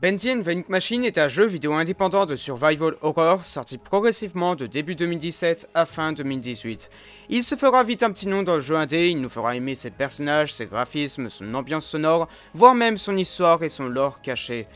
Bendy and Ink Machine est un jeu vidéo indépendant de survival horror sorti progressivement de début 2017 à fin 2018. Il se fera vite un petit nom dans le jeu indé, il nous fera aimer ses personnages, ses graphismes, son ambiance sonore, voire même son histoire et son lore caché.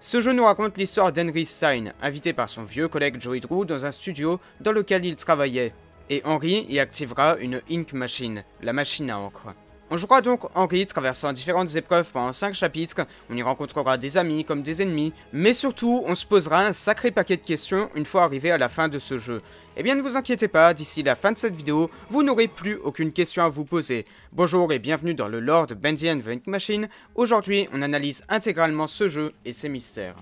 Ce jeu nous raconte l'histoire d'Henry Stein, invité par son vieux collègue Joey Drew dans un studio dans lequel il travaillait. Et Henry y activera une Ink Machine, la machine à encre. On jouera donc Henri traversant différentes épreuves pendant 5 chapitres, on y rencontrera des amis comme des ennemis, mais surtout on se posera un sacré paquet de questions une fois arrivé à la fin de ce jeu. Et eh bien ne vous inquiétez pas, d'ici la fin de cette vidéo, vous n'aurez plus aucune question à vous poser. Bonjour et bienvenue dans le lore de Bendy and Machine, aujourd'hui on analyse intégralement ce jeu et ses mystères.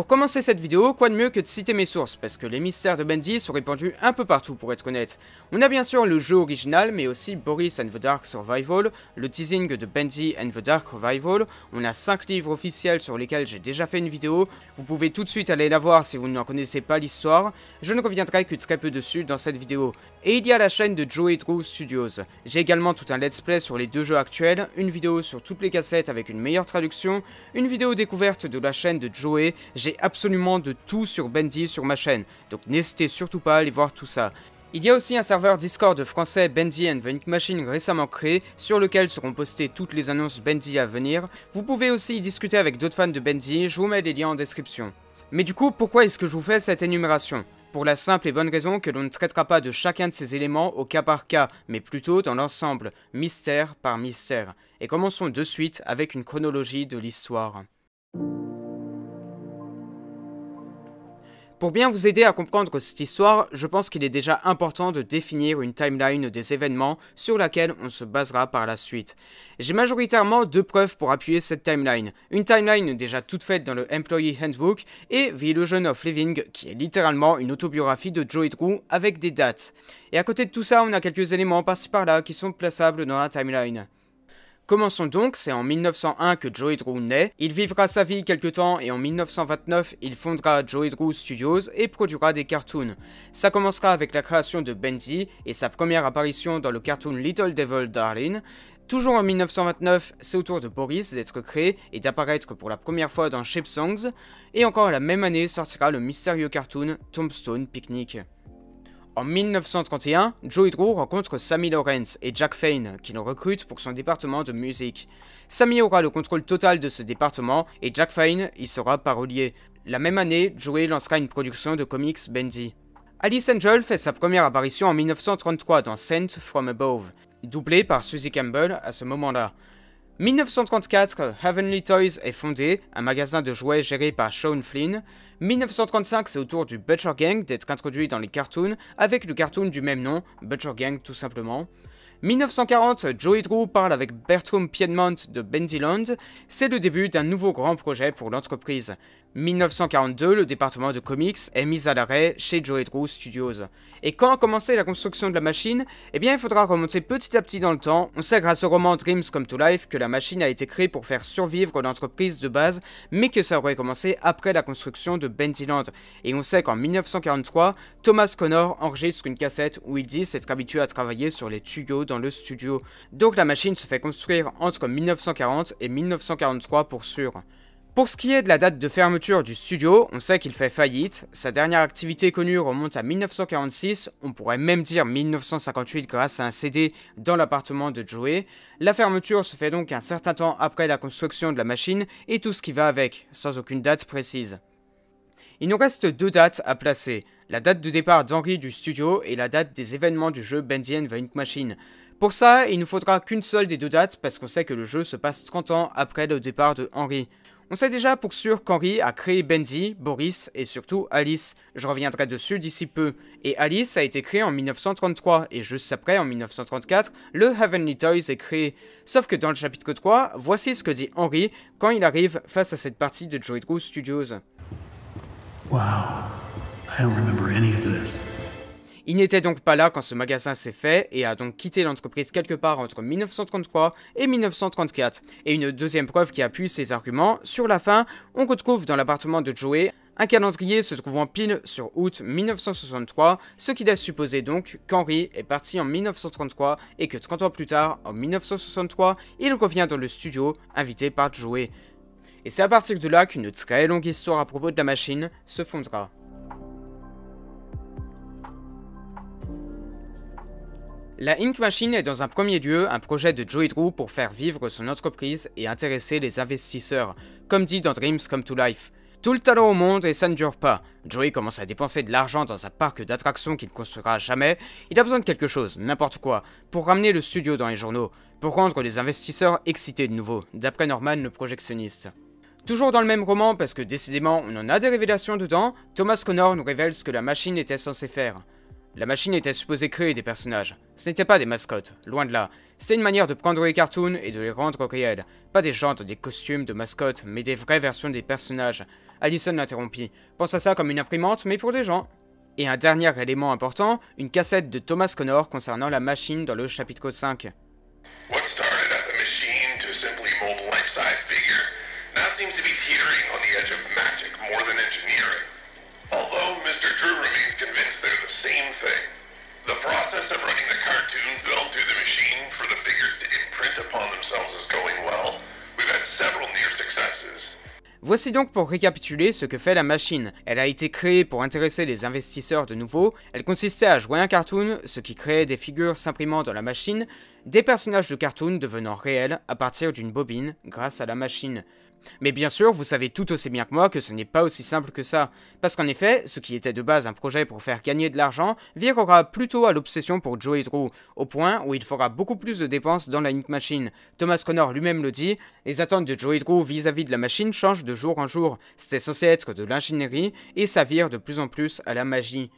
Pour commencer cette vidéo, quoi de mieux que de citer mes sources, parce que les mystères de Bendy sont répandus un peu partout pour être honnête. On a bien sûr le jeu original, mais aussi Boris and the Dark Survival, le teasing de Bendy and the Dark Revival, on a 5 livres officiels sur lesquels j'ai déjà fait une vidéo, vous pouvez tout de suite aller la voir si vous n'en connaissez pas l'histoire, je ne reviendrai que très peu dessus dans cette vidéo. Et il y a la chaîne de Joey Drew Studios. J'ai également tout un let's play sur les deux jeux actuels, une vidéo sur toutes les cassettes avec une meilleure traduction, une vidéo découverte de la chaîne de Joey, absolument de tout sur Bendy sur ma chaîne, donc n'hésitez surtout pas à aller voir tout ça. Il y a aussi un serveur Discord français Bendy and Vending Machine récemment créé, sur lequel seront postées toutes les annonces Bendy à venir. Vous pouvez aussi y discuter avec d'autres fans de Bendy, je vous mets les liens en description. Mais du coup, pourquoi est-ce que je vous fais cette énumération pour la simple et bonne raison que l'on ne traitera pas de chacun de ces éléments au cas par cas, mais plutôt dans l'ensemble, mystère par mystère. Et commençons de suite avec une chronologie de l'histoire. Pour bien vous aider à comprendre cette histoire, je pense qu'il est déjà important de définir une timeline des événements sur laquelle on se basera par la suite. J'ai majoritairement deux preuves pour appuyer cette timeline. Une timeline déjà toute faite dans le Employee Handbook et The Illusion of Living, qui est littéralement une autobiographie de Joey Drew avec des dates. Et à côté de tout ça, on a quelques éléments par-ci par-là qui sont plaçables dans la timeline. Commençons donc, c'est en 1901 que Joey Drew naît, il vivra sa vie quelque temps et en 1929, il fondera Joey Drew Studios et produira des cartoons. Ça commencera avec la création de Bendy et sa première apparition dans le cartoon Little Devil Darling, Toujours en 1929, c'est au tour de Boris d'être créé et d'apparaître pour la première fois dans Shape Songs, et encore la même année sortira le mystérieux cartoon Tombstone Picnic. En 1931, Joe Drew rencontre Sammy Lawrence et Jack Fane, qui le recrutent pour son département de musique. Sammy aura le contrôle total de ce département et Jack Fane y sera parolier. La même année, Joey lancera une production de comics Bendy. Alice Angel fait sa première apparition en 1933 dans Sent from Above, doublée par Susie Campbell à ce moment-là. 1934, Heavenly Toys est fondé, un magasin de jouets géré par Sean Flynn. 1935, c'est au tour du Butcher Gang d'être introduit dans les cartoons, avec le cartoon du même nom, Butcher Gang tout simplement. 1940, Joey Drew parle avec Bertram Piedmont de Bendyland. C'est le début d'un nouveau grand projet pour l'entreprise. 1942, le département de comics est mis à l'arrêt chez Joe Drew Studios. Et quand a commencé la construction de la machine Eh bien, il faudra remonter petit à petit dans le temps. On sait grâce au roman Dreams Come to Life que la machine a été créée pour faire survivre l'entreprise de base, mais que ça aurait commencé après la construction de Bendyland. Et on sait qu'en 1943, Thomas Connor enregistre une cassette où il dit s'être habitué à travailler sur les tuyaux dans le studio. Donc la machine se fait construire entre 1940 et 1943 pour sûr. Pour ce qui est de la date de fermeture du studio, on sait qu'il fait faillite, sa dernière activité connue remonte à 1946, on pourrait même dire 1958 grâce à un CD dans l'appartement de Joey. La fermeture se fait donc un certain temps après la construction de la machine et tout ce qui va avec, sans aucune date précise. Il nous reste deux dates à placer, la date de départ d'Henry du studio et la date des événements du jeu Bendy and the Ink Machine. Pour ça, il ne faudra qu'une seule des deux dates parce qu'on sait que le jeu se passe 30 ans après le départ de Henry. On sait déjà pour sûr qu'Henry a créé Bendy, Boris et surtout Alice. Je reviendrai dessus d'ici peu. Et Alice a été créée en 1933 et juste après, en 1934, le Heavenly Toys est créé. Sauf que dans le chapitre 3, voici ce que dit Henri quand il arrive face à cette partie de Joy Drew Studios. Wow, I don't remember any of this. Il n'était donc pas là quand ce magasin s'est fait et a donc quitté l'entreprise quelque part entre 1933 et 1934. Et une deuxième preuve qui appuie ses arguments, sur la fin, on retrouve dans l'appartement de Joey un calendrier se trouvant pile sur août 1963, ce qui laisse supposer donc qu'Henry est parti en 1933 et que 30 ans plus tard, en 1963, il revient dans le studio invité par Joey. Et c'est à partir de là qu'une très longue histoire à propos de la machine se fondra. La Ink Machine est dans un premier lieu un projet de Joey Drew pour faire vivre son entreprise et intéresser les investisseurs, comme dit dans Dreams Come to Life. Tout le talent au monde et ça ne dure pas. Joey commence à dépenser de l'argent dans un parc d'attractions qu'il ne construira jamais. Il a besoin de quelque chose, n'importe quoi, pour ramener le studio dans les journaux, pour rendre les investisseurs excités de nouveau, d'après Norman le projectionniste. Toujours dans le même roman, parce que décidément on en a des révélations dedans, Thomas Connor nous révèle ce que la machine était censée faire. La machine était supposée créer des personnages. Ce n'était pas des mascottes, loin de là. C'était une manière de prendre les cartoons et de les rendre réels. Pas des gens dans des costumes de mascottes, mais des vraies versions des personnages. Allison l'interrompit. Pense à ça comme une imprimante, mais pour des gens. Et un dernier élément important, une cassette de Thomas Connor concernant la machine dans le chapitre 5. What started as a machine to simply mold life-size figures now seems to be on the edge of magic more than engineering. Although Mr. Drew convinced the same thing, the process of running the cartoon through the machine for the figures to imprint upon themselves is going well. We've had several near successes. Voici donc pour récapituler ce que fait la machine. Elle a été créée pour intéresser les investisseurs de nouveau, elle consistait à jouer un cartoon, ce qui créait des figures s'imprimant dans la machine, des personnages de cartoon devenant réels à partir d'une bobine grâce à la machine. Mais bien sûr, vous savez tout aussi bien que moi que ce n'est pas aussi simple que ça. Parce qu'en effet, ce qui était de base un projet pour faire gagner de l'argent virera plutôt à l'obsession pour Joey Drew, au point où il fera beaucoup plus de dépenses dans la Ink Machine. Thomas Connor lui-même le dit, les attentes de Joey Drew vis-à-vis de la machine changent de jour en jour. C'était censé être de l'ingénierie et ça vire de plus en plus à la magie.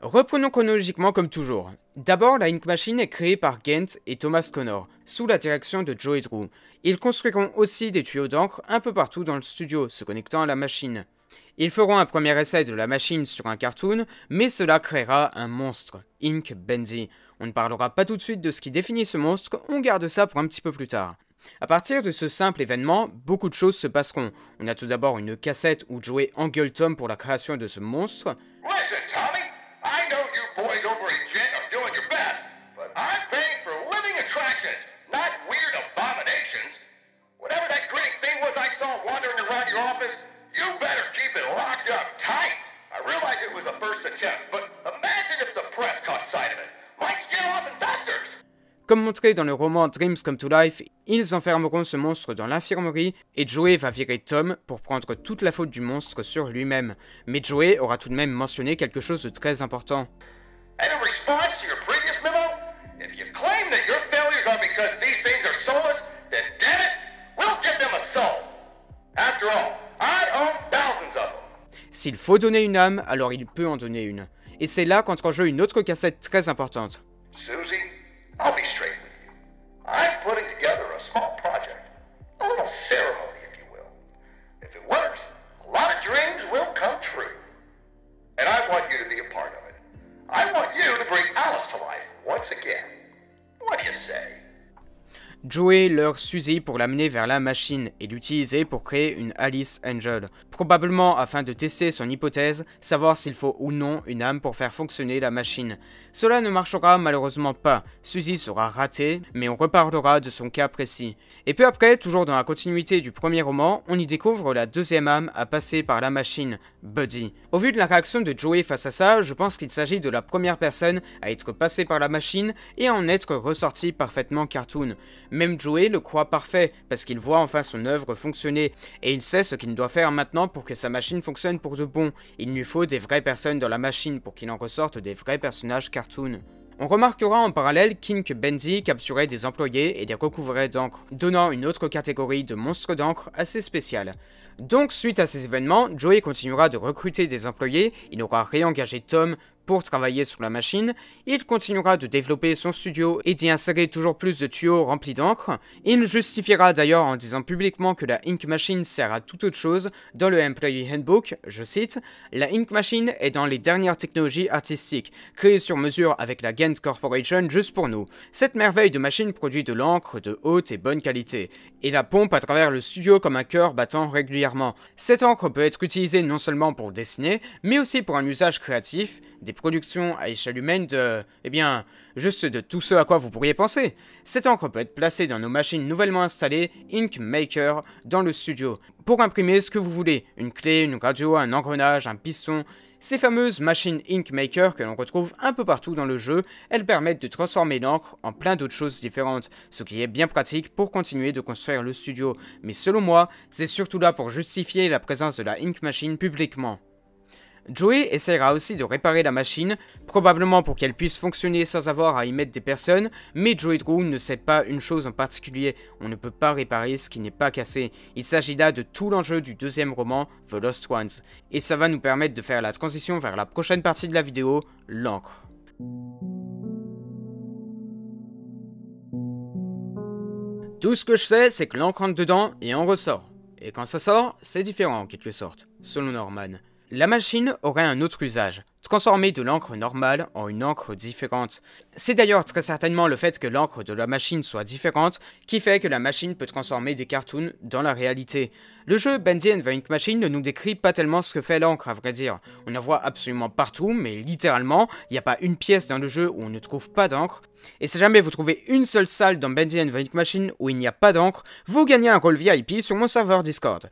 Reprenons chronologiquement comme toujours. D'abord, la Ink Machine est créée par Gent et Thomas Connor, sous la direction de Joey Drew. Ils construiront aussi des tuyaux d'encre un peu partout dans le studio, se connectant à la machine. Ils feront un premier essai de la machine sur un cartoon, mais cela créera un monstre, Ink benzi On ne parlera pas tout de suite de ce qui définit ce monstre, on garde ça pour un petit peu plus tard. À partir de ce simple événement, beaucoup de choses se passeront. On a tout d'abord une cassette où Joey engueule Tom pour la création de ce monstre whatever that great thing was I saw wandering around your office, you better keep it locked up tight. I realize it was a first attempt, but imagine if the press caught sight of it. Might scare off investors. Comme montré dans le roman Dreams Come to Life, ils enfermeront ce monstre dans l'infirmerie et Joey va virer Tom pour prendre toute la faute du monstre sur lui-même. Mais Joey aura tout de même mentionné quelque chose de très important. And in response to your previous memo, if you claim that your failures are because these things are soulless, then damn it, we'll give them a soul. After all, I own thousands of them. S'il faut donner une âme, alors il peut en donner une. Et c'est là qu'entre en une autre cassette très importante. Susie, I'll be straight with you. I'm putting together a small project, a little ceremony, if you will. If it works, a lot of dreams will come true. And I want you to be a part of it. I want you to bring Alice to life once again. What do you say? Joey leur Suzy pour l'amener vers la machine et l'utiliser pour créer une Alice Angel, probablement afin de tester son hypothèse, savoir s'il faut ou non une âme pour faire fonctionner la machine. Cela ne marchera malheureusement pas, Suzy sera ratée, mais on reparlera de son cas précis. Et peu après, toujours dans la continuité du premier roman, on y découvre la deuxième âme à passer par la machine, Buddy. Au vu de la réaction de Joey face à ça, je pense qu'il s'agit de la première personne à être passée par la machine et en être ressortie parfaitement cartoon. Même Joey le croit parfait, parce qu'il voit enfin son œuvre fonctionner, et il sait ce qu'il doit faire maintenant pour que sa machine fonctionne pour de bon. Il lui faut des vraies personnes dans la machine pour qu'il en ressorte des vrais personnages cartoon. On remarquera en parallèle qu'Ink Benzi capturait des employés et les recouvrait d'encre, donnant une autre catégorie de monstres d'encre assez spéciale. Donc suite à ces événements, Joey continuera de recruter des employés, il aura réengagé Tom, pour travailler sur la machine, il continuera de développer son studio et d'y insérer toujours plus de tuyaux remplis d'encre. Il justifiera d'ailleurs en disant publiquement que la Ink Machine sert à toute autre chose dans le Employee Handbook, je cite, La Ink Machine est dans les dernières technologies artistiques, créées sur mesure avec la Gens Corporation juste pour nous. Cette merveille de machine produit de l'encre de haute et bonne qualité, et la pompe à travers le studio comme un cœur battant régulièrement. Cette encre peut être utilisée non seulement pour dessiner, mais aussi pour un usage créatif, des productions à échelle humaine de, eh bien, juste de tout ce à quoi vous pourriez penser. Cette encre peut être placée dans nos machines nouvellement installées Ink Maker dans le studio pour imprimer ce que vous voulez, une clé, une radio, un engrenage, un piston, ces fameuses machines Ink Maker que l'on retrouve un peu partout dans le jeu, elles permettent de transformer l'encre en plein d'autres choses différentes, ce qui est bien pratique pour continuer de construire le studio, mais selon moi, c'est surtout là pour justifier la présence de la Ink Machine publiquement. Joey essaiera aussi de réparer la machine, probablement pour qu'elle puisse fonctionner sans avoir à y mettre des personnes, mais Joey Drew ne sait pas une chose en particulier, on ne peut pas réparer ce qui n'est pas cassé. Il s'agit là de tout l'enjeu du deuxième roman, The Lost Ones, et ça va nous permettre de faire la transition vers la prochaine partie de la vidéo, l'encre. Tout ce que je sais, c'est que l'encre rentre dedans et en ressort. Et quand ça sort, c'est différent en quelque sorte, selon Norman. La machine aurait un autre usage, transformer de l'encre normale en une encre différente. C'est d'ailleurs très certainement le fait que l'encre de la machine soit différente qui fait que la machine peut transformer des cartoons dans la réalité. Le jeu Bendy and the Ink Machine ne nous décrit pas tellement ce que fait l'encre à vrai dire. On en voit absolument partout, mais littéralement, il n'y a pas une pièce dans le jeu où on ne trouve pas d'encre. Et si jamais vous trouvez une seule salle dans Bendy and the Ink Machine où il n'y a pas d'encre, vous gagnez un rôle VIP sur mon serveur Discord.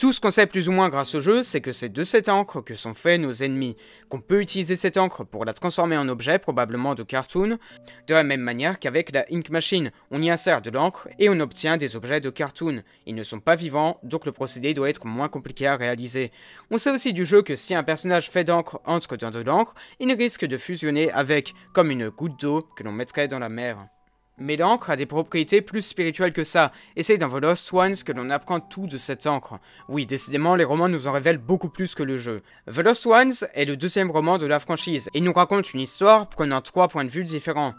Tout ce qu'on sait plus ou moins grâce au jeu, c'est que c'est de cette encre que sont faits nos ennemis, qu'on peut utiliser cette encre pour la transformer en objet, probablement de cartoon, de la même manière qu'avec la Ink Machine, on y insère de l'encre et on obtient des objets de cartoon. Ils ne sont pas vivants, donc le procédé doit être moins compliqué à réaliser. On sait aussi du jeu que si un personnage fait d'encre entre dans de l'encre, il risque de fusionner avec, comme une goutte d'eau que l'on mettrait dans la mer. Mais l'encre a des propriétés plus spirituelles que ça, et c'est dans The Lost Ones que l'on apprend tout de cette encre. Oui, décidément, les romans nous en révèlent beaucoup plus que le jeu. The Lost Ones est le deuxième roman de la franchise, et nous raconte une histoire prenant trois points de vue différents.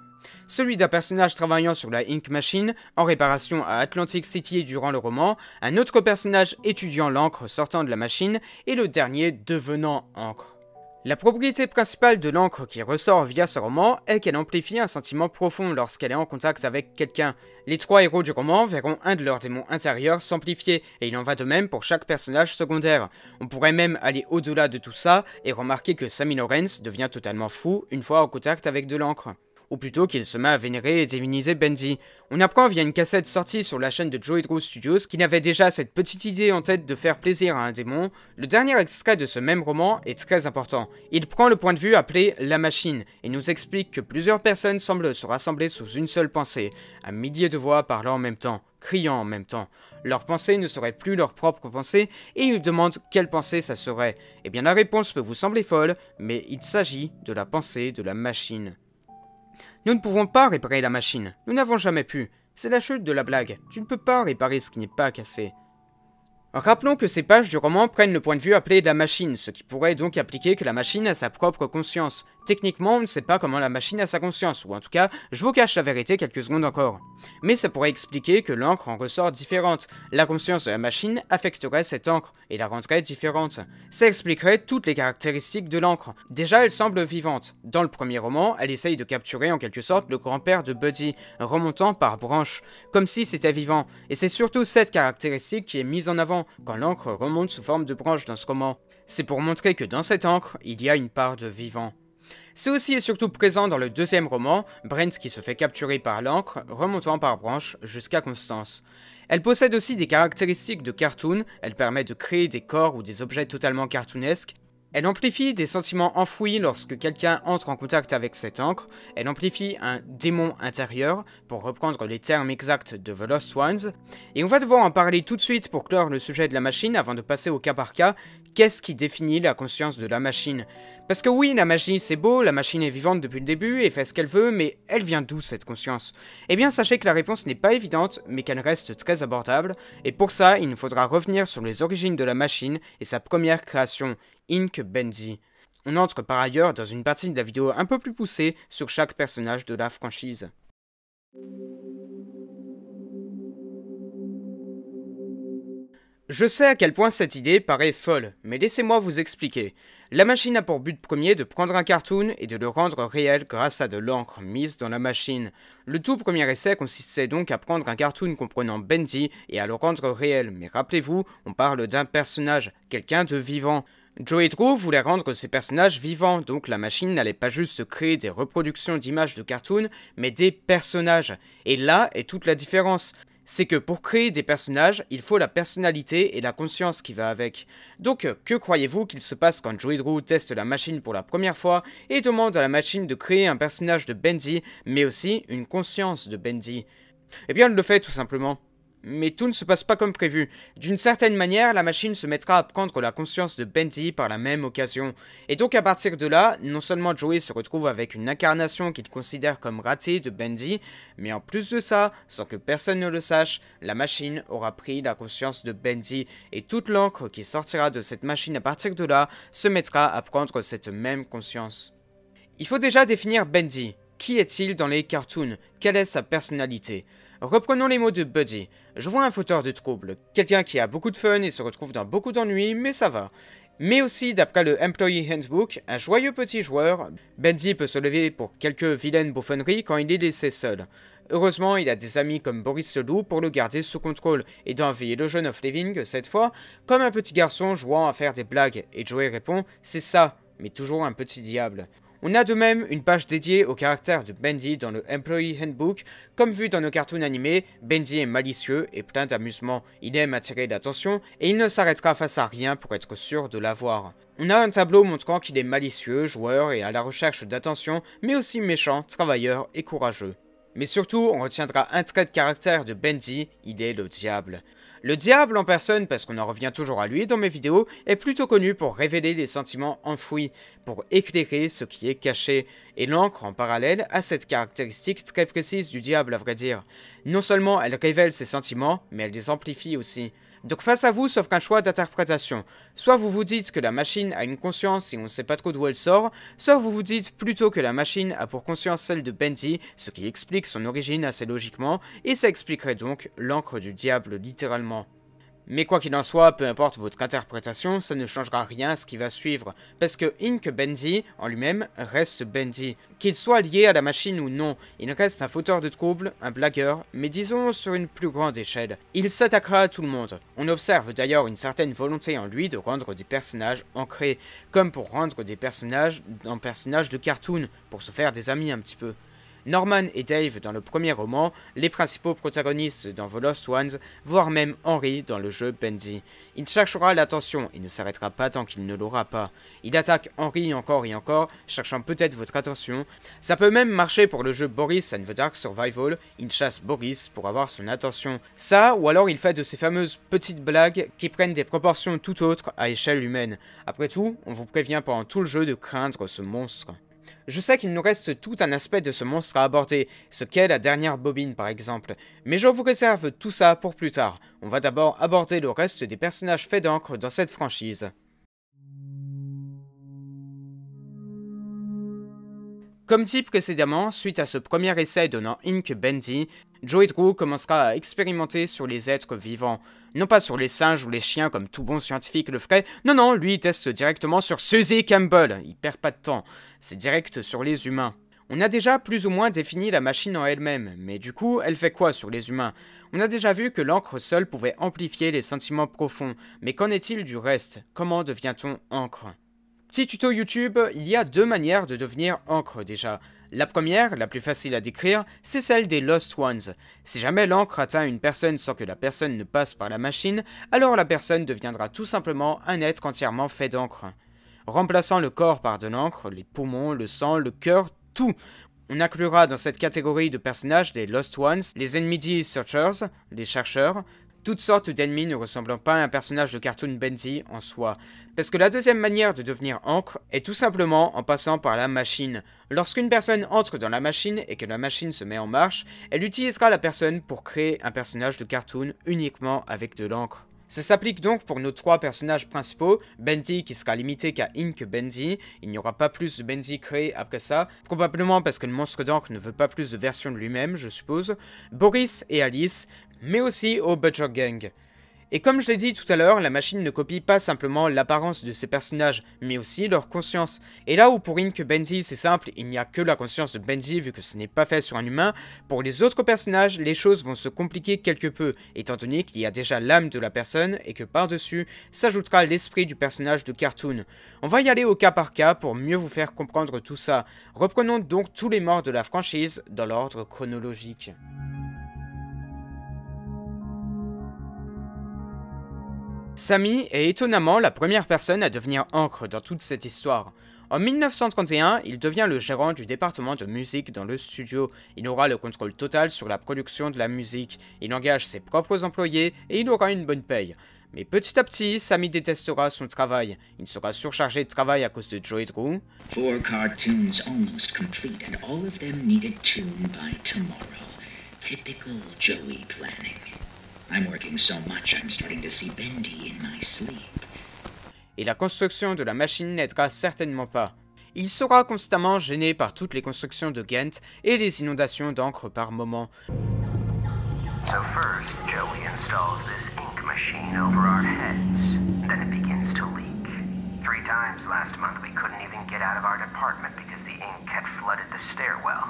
Celui d'un personnage travaillant sur la Ink Machine en réparation à Atlantic City durant le roman, un autre personnage étudiant l'encre sortant de la machine, et le dernier devenant encre. La propriété principale de l'encre qui ressort via ce roman est qu'elle amplifie un sentiment profond lorsqu'elle est en contact avec quelqu'un. Les trois héros du roman verront un de leurs démons intérieurs s'amplifier, et il en va de même pour chaque personnage secondaire. On pourrait même aller au-delà de tout ça et remarquer que Sammy Lawrence devient totalement fou une fois en contact avec de l'encre ou plutôt qu'il se met à vénérer et diviniser Bendy. On apprend via une cassette sortie sur la chaîne de Joe Drew Studios qu'il avait déjà cette petite idée en tête de faire plaisir à un démon. Le dernier extrait de ce même roman est très important. Il prend le point de vue appelé La Machine et nous explique que plusieurs personnes semblent se rassembler sous une seule pensée, un millier de voix parlant en même temps, criant en même temps. Leur pensée ne serait plus leur propre pensée, et ils demandent quelle pensée ça serait. Eh bien la réponse peut vous sembler folle, mais il s'agit de la pensée de la machine. Nous ne pouvons pas réparer la machine. Nous n'avons jamais pu. C'est la chute de la blague. Tu ne peux pas réparer ce qui n'est pas cassé. Rappelons que ces pages du roman prennent le point de vue appelé de la machine, ce qui pourrait donc impliquer que la machine a sa propre conscience, Techniquement, on ne sait pas comment la machine a sa conscience, ou en tout cas, je vous cache la vérité quelques secondes encore. Mais ça pourrait expliquer que l'encre en ressort différente. La conscience de la machine affecterait cette encre, et la rendrait différente. Ça expliquerait toutes les caractéristiques de l'encre. Déjà, elle semble vivante. Dans le premier roman, elle essaye de capturer en quelque sorte le grand-père de Buddy, remontant par branche, comme si c'était vivant. Et c'est surtout cette caractéristique qui est mise en avant quand l'encre remonte sous forme de branche dans ce roman. C'est pour montrer que dans cette encre, il y a une part de vivant. C'est aussi et surtout présent dans le deuxième roman, Brent qui se fait capturer par l'encre, remontant par branche jusqu'à Constance. Elle possède aussi des caractéristiques de cartoon, elle permet de créer des corps ou des objets totalement cartoonesques, elle amplifie des sentiments enfouis lorsque quelqu'un entre en contact avec cette encre, elle amplifie un démon intérieur, pour reprendre les termes exacts de The Lost Ones, et on va devoir en parler tout de suite pour clore le sujet de la machine avant de passer au cas par cas, Qu'est-ce qui définit la conscience de la machine Parce que oui, la machine, c'est beau, la machine est vivante depuis le début et fait ce qu'elle veut, mais elle vient d'où cette conscience Eh bien sachez que la réponse n'est pas évidente, mais qu'elle reste très abordable, et pour ça il nous faudra revenir sur les origines de la machine et sa première création, Inc. Bendy. On entre par ailleurs dans une partie de la vidéo un peu plus poussée sur chaque personnage de la franchise. Je sais à quel point cette idée paraît folle, mais laissez-moi vous expliquer. La machine a pour but premier de prendre un cartoon et de le rendre réel grâce à de l'encre mise dans la machine. Le tout premier essai consistait donc à prendre un cartoon comprenant Bendy et à le rendre réel, mais rappelez-vous, on parle d'un personnage, quelqu'un de vivant. Joe et Drew voulaient rendre ces personnages vivants, donc la machine n'allait pas juste créer des reproductions d'images de cartoons, mais des personnages. Et là est toute la différence c'est que pour créer des personnages, il faut la personnalité et la conscience qui va avec. Donc, que croyez-vous qu'il se passe quand Joey Drew teste la machine pour la première fois et demande à la machine de créer un personnage de Bendy, mais aussi une conscience de Bendy Eh bien, on le fait tout simplement. Mais tout ne se passe pas comme prévu. D'une certaine manière, la machine se mettra à prendre la conscience de Bendy par la même occasion. Et donc à partir de là, non seulement Joey se retrouve avec une incarnation qu'il considère comme ratée de Bendy, mais en plus de ça, sans que personne ne le sache, la machine aura pris la conscience de Bendy et toute l'encre qui sortira de cette machine à partir de là se mettra à prendre cette même conscience. Il faut déjà définir Bendy. Qui est-il dans les cartoons Quelle est sa personnalité Reprenons les mots de Buddy. Je vois un fauteur de trouble, quelqu'un qui a beaucoup de fun et se retrouve dans beaucoup d'ennuis, mais ça va. Mais aussi, d'après le Employee Handbook, un joyeux petit joueur, Bendy peut se lever pour quelques vilaines bouffonneries quand il est laissé seul. Heureusement, il a des amis comme Boris le pour le garder sous contrôle et d'envoyer le jeune of living, cette fois, comme un petit garçon jouant à faire des blagues. Et Joey répond « C'est ça, mais toujours un petit diable ». On a de même une page dédiée au caractère de Bendy dans le Employee Handbook, comme vu dans nos cartoons animés, Bendy est malicieux et plein d'amusement, il aime attirer l'attention et il ne s'arrêtera face à rien pour être sûr de l'avoir. On a un tableau montrant qu'il est malicieux, joueur et à la recherche d'attention, mais aussi méchant, travailleur et courageux. Mais surtout, on retiendra un trait de caractère de Bendy, il est le diable. Le diable en personne, parce qu'on en revient toujours à lui dans mes vidéos, est plutôt connu pour révéler les sentiments enfouis, pour éclairer ce qui est caché, et l'encre en parallèle a cette caractéristique très précise du diable à vrai dire. Non seulement elle révèle ses sentiments, mais elle les amplifie aussi. Donc face à vous sauf qu'un choix d'interprétation. Soit vous vous dites que la machine a une conscience et on ne sait pas trop d'où elle sort, soit vous vous dites plutôt que la machine a pour conscience celle de Bendy, ce qui explique son origine assez logiquement, et ça expliquerait donc l'encre du diable littéralement. Mais quoi qu'il en soit, peu importe votre interprétation, ça ne changera rien à ce qui va suivre, parce que Ink Bendy, en lui-même, reste Bendy. Qu'il soit lié à la machine ou non, il reste un fauteur de troubles, un blagueur, mais disons sur une plus grande échelle. Il s'attaquera à tout le monde. On observe d'ailleurs une certaine volonté en lui de rendre des personnages ancrés, comme pour rendre des personnages en personnages de cartoon, pour se faire des amis un petit peu. Norman et Dave dans le premier roman, les principaux protagonistes dans The Lost Ones, voire même Henry dans le jeu Bendy. Il cherchera l'attention et ne s'arrêtera pas tant qu'il ne l'aura pas. Il attaque Henry encore et encore, cherchant peut-être votre attention. Ça peut même marcher pour le jeu Boris and the Dark Survival, il chasse Boris pour avoir son attention. Ça, ou alors il fait de ces fameuses petites blagues qui prennent des proportions tout autres à échelle humaine. Après tout, on vous prévient pendant tout le jeu de craindre ce monstre. Je sais qu'il nous reste tout un aspect de ce monstre à aborder, ce qu'est la dernière bobine par exemple, mais je vous réserve tout ça pour plus tard. On va d'abord aborder le reste des personnages faits d'encre dans cette franchise. Comme dit précédemment, suite à ce premier essai donnant Ink Bendy, Joey Drew commencera à expérimenter sur les êtres vivants. Non pas sur les singes ou les chiens comme tout bon scientifique le ferait, non non, lui teste directement sur Suzy Campbell, il perd pas de temps c'est direct sur les humains. On a déjà plus ou moins défini la machine en elle-même, mais du coup, elle fait quoi sur les humains On a déjà vu que l'encre seule pouvait amplifier les sentiments profonds, mais qu'en est-il du reste Comment devient-on encre Petit tuto YouTube, il y a deux manières de devenir encre déjà. La première, la plus facile à décrire, c'est celle des Lost Ones. Si jamais l'encre atteint une personne sans que la personne ne passe par la machine, alors la personne deviendra tout simplement un être entièrement fait d'encre remplaçant le corps par de l'encre, les poumons, le sang, le cœur, tout. On inclura dans cette catégorie de personnages les Lost Ones, les Enmity Searchers, les chercheurs, toutes sortes d'ennemis ne ressemblant pas à un personnage de cartoon Benzi en soi, parce que la deuxième manière de devenir encre est tout simplement en passant par la machine. Lorsqu'une personne entre dans la machine et que la machine se met en marche, elle utilisera la personne pour créer un personnage de cartoon uniquement avec de l'encre. Ça s'applique donc pour nos trois personnages principaux, Bendy qui sera limité qu'à Ink Bendy, il n'y aura pas plus de Bendy créé après ça, probablement parce que le monstre d'encre ne veut pas plus de version de lui-même, je suppose, Boris et Alice, mais aussi au Butcher Gang. Et comme je l'ai dit tout à l'heure, la machine ne copie pas simplement l'apparence de ces personnages, mais aussi leur conscience. Et là où pour Ink Bendy c'est simple, il n'y a que la conscience de Bendy vu que ce n'est pas fait sur un humain, pour les autres personnages, les choses vont se compliquer quelque peu, étant donné qu'il y a déjà l'âme de la personne et que par-dessus s'ajoutera l'esprit du personnage de cartoon. On va y aller au cas par cas pour mieux vous faire comprendre tout ça. Reprenons donc tous les morts de la franchise dans l'ordre chronologique. Sammy est étonnamment la première personne à devenir encre dans toute cette histoire. En 1931, il devient le gérant du département de musique dans le studio. Il aura le contrôle total sur la production de la musique, il engage ses propres employés et il aura une bonne paye. Mais petit à petit, Sammy détestera son travail. Il sera surchargé de travail à cause de Joey Drew. cartoons almost complete and all of them tune by tomorrow. Typical Joey planning. Et la construction de la machine n'aidera certainement pas. Il sera constamment gêné par toutes les constructions de Ghent et les inondations d'encre par moment. So first, Joey installs this ink machine over our heads. Then it begins to leak. Three times last month, we couldn't even get out of our department because the ink had flooded the stairwell.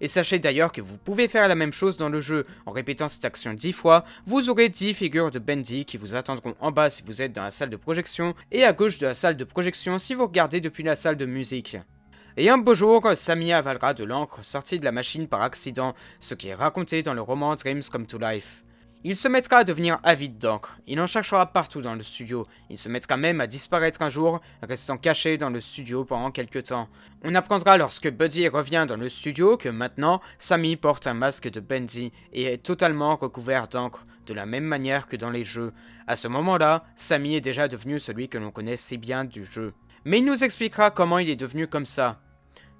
Et sachez d'ailleurs que vous pouvez faire la même chose dans le jeu. En répétant cette action 10 fois, vous aurez 10 figures de Bendy qui vous attendront en bas si vous êtes dans la salle de projection et à gauche de la salle de projection si vous regardez depuis la salle de musique. Et un beau jour, Samia avalera de l'encre sortie de la machine par accident, ce qui est raconté dans le roman Dreams Come to Life. Il se mettra à devenir avide d'encre, il en cherchera partout dans le studio, il se mettra même à disparaître un jour, restant caché dans le studio pendant quelques temps. On apprendra lorsque Buddy revient dans le studio que maintenant, Sammy porte un masque de Bendy et est totalement recouvert d'encre, de la même manière que dans les jeux. À ce moment-là, Sammy est déjà devenu celui que l'on connaît si bien du jeu. Mais il nous expliquera comment il est devenu comme ça.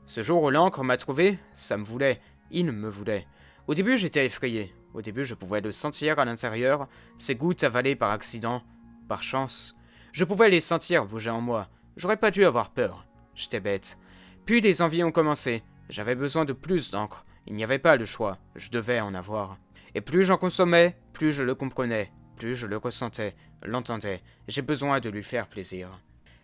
Ce jour où l'encre m'a trouvé, ça me voulait, il me voulait. Au début j'étais effrayé, au début, je pouvais le sentir à l'intérieur, ces gouttes avalées par accident, par chance. Je pouvais les sentir bouger en moi. J'aurais pas dû avoir peur. J'étais bête. Puis les envies ont commencé. J'avais besoin de plus d'encre. Il n'y avait pas le choix. Je devais en avoir. Et plus j'en consommais, plus je le comprenais, plus je le ressentais, l'entendais. J'ai besoin de lui faire plaisir.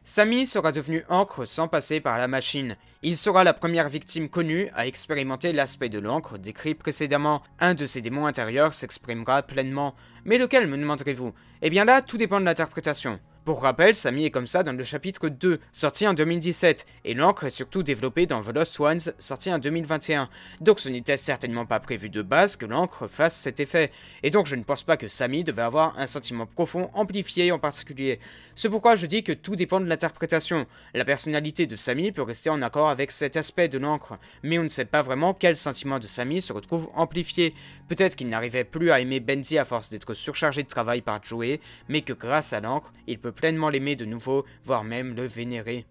Sami sera devenu encre sans passer par la machine. Il sera la première victime connue à expérimenter l'aspect de l'encre décrit précédemment. Un de ses démons intérieurs s'exprimera pleinement. Mais lequel me demanderez-vous Eh bien là, tout dépend de l'interprétation. Pour rappel, Sammy est comme ça dans le chapitre 2, sorti en 2017, et l'encre est surtout développée dans The Lost Ones, sorti en 2021. Donc ce n'était certainement pas prévu de base que l'encre fasse cet effet, et donc je ne pense pas que Sammy devait avoir un sentiment profond amplifié en particulier. C'est pourquoi je dis que tout dépend de l'interprétation. La personnalité de Sammy peut rester en accord avec cet aspect de l'encre, mais on ne sait pas vraiment quel sentiment de Sammy se retrouve amplifié. Peut-être qu'il n'arrivait plus à aimer Benzi à force d'être surchargé de travail par Joey, mais que grâce à l'encre, il peut pleinement l'aimer de nouveau, voire même le vénérer.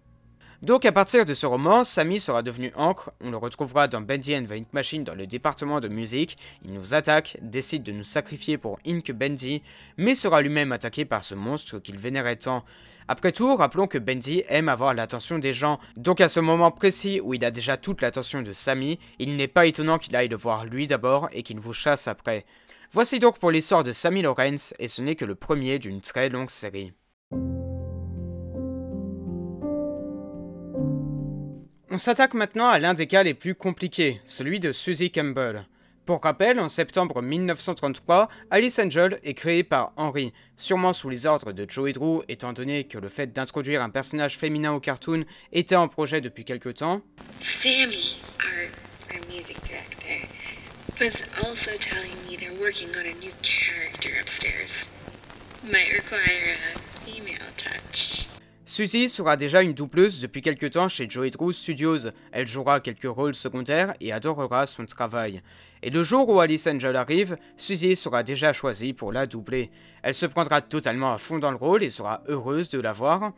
Donc à partir de ce roman, Sami sera devenu Ancre, on le retrouvera dans Bendy and the Ink Machine dans le département de musique, il nous attaque, décide de nous sacrifier pour Ink Bendy, mais sera lui-même attaqué par ce monstre qu'il vénérait tant. Après tout, rappelons que Bendy aime avoir l'attention des gens, donc à ce moment précis où il a déjà toute l'attention de Sami, il n'est pas étonnant qu'il aille le voir lui d'abord et qu'il vous chasse après. Voici donc pour l'histoire de Sammy Lawrence, et ce n'est que le premier d'une très longue série. On s'attaque maintenant à l'un des cas les plus compliqués, celui de Susie Campbell. Pour rappel, en septembre 1933, Alice Angel est créée par Henry, sûrement sous les ordres de Joey Drew, étant donné que le fait d'introduire un personnage féminin au cartoon était en projet depuis quelque temps. Sammy, Susie sera déjà une doubleuse depuis quelques temps chez Joey Drew Studios. Elle jouera quelques rôles secondaires et adorera son travail. Et le jour où Alice Angel arrive, Suzy sera déjà choisie pour la doubler. Elle se prendra totalement à fond dans le rôle et sera heureuse de la voir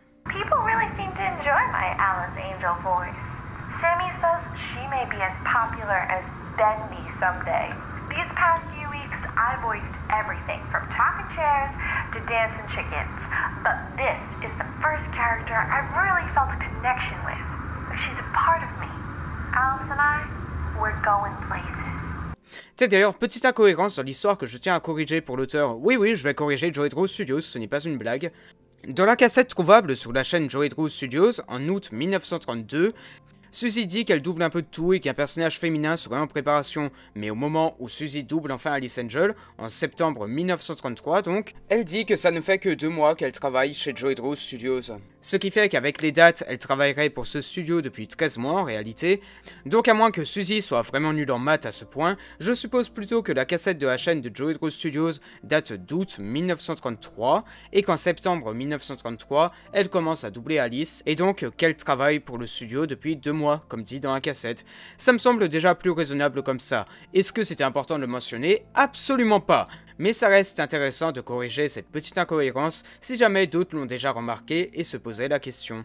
everything C'est d'ailleurs petite incohérence dans l'histoire que je tiens à corriger pour l'auteur. Oui oui, je vais corriger Joey Drew Studios, ce n'est pas une blague. Dans la cassette trouvable sur la chaîne Joey Drew Studios en août 1932, Suzy dit qu'elle double un peu de tout et qu'un personnage féminin serait en préparation, mais au moment où Suzy double enfin Alice Angel, en septembre 1933 donc, elle dit que ça ne fait que deux mois qu'elle travaille chez Joy Drew Studios. Ce qui fait qu'avec les dates, elle travaillerait pour ce studio depuis 13 mois en réalité. Donc à moins que Suzy soit vraiment nulle en maths à ce point, je suppose plutôt que la cassette de la chaîne de Joey Drew Studios date d'août 1933 et qu'en septembre 1933, elle commence à doubler Alice et donc qu'elle travaille pour le studio depuis deux mois, comme dit dans la cassette. Ça me semble déjà plus raisonnable comme ça. Est-ce que c'était important de le mentionner Absolument pas mais ça reste intéressant de corriger cette petite incohérence si jamais d'autres l'ont déjà remarqué et se posaient la question.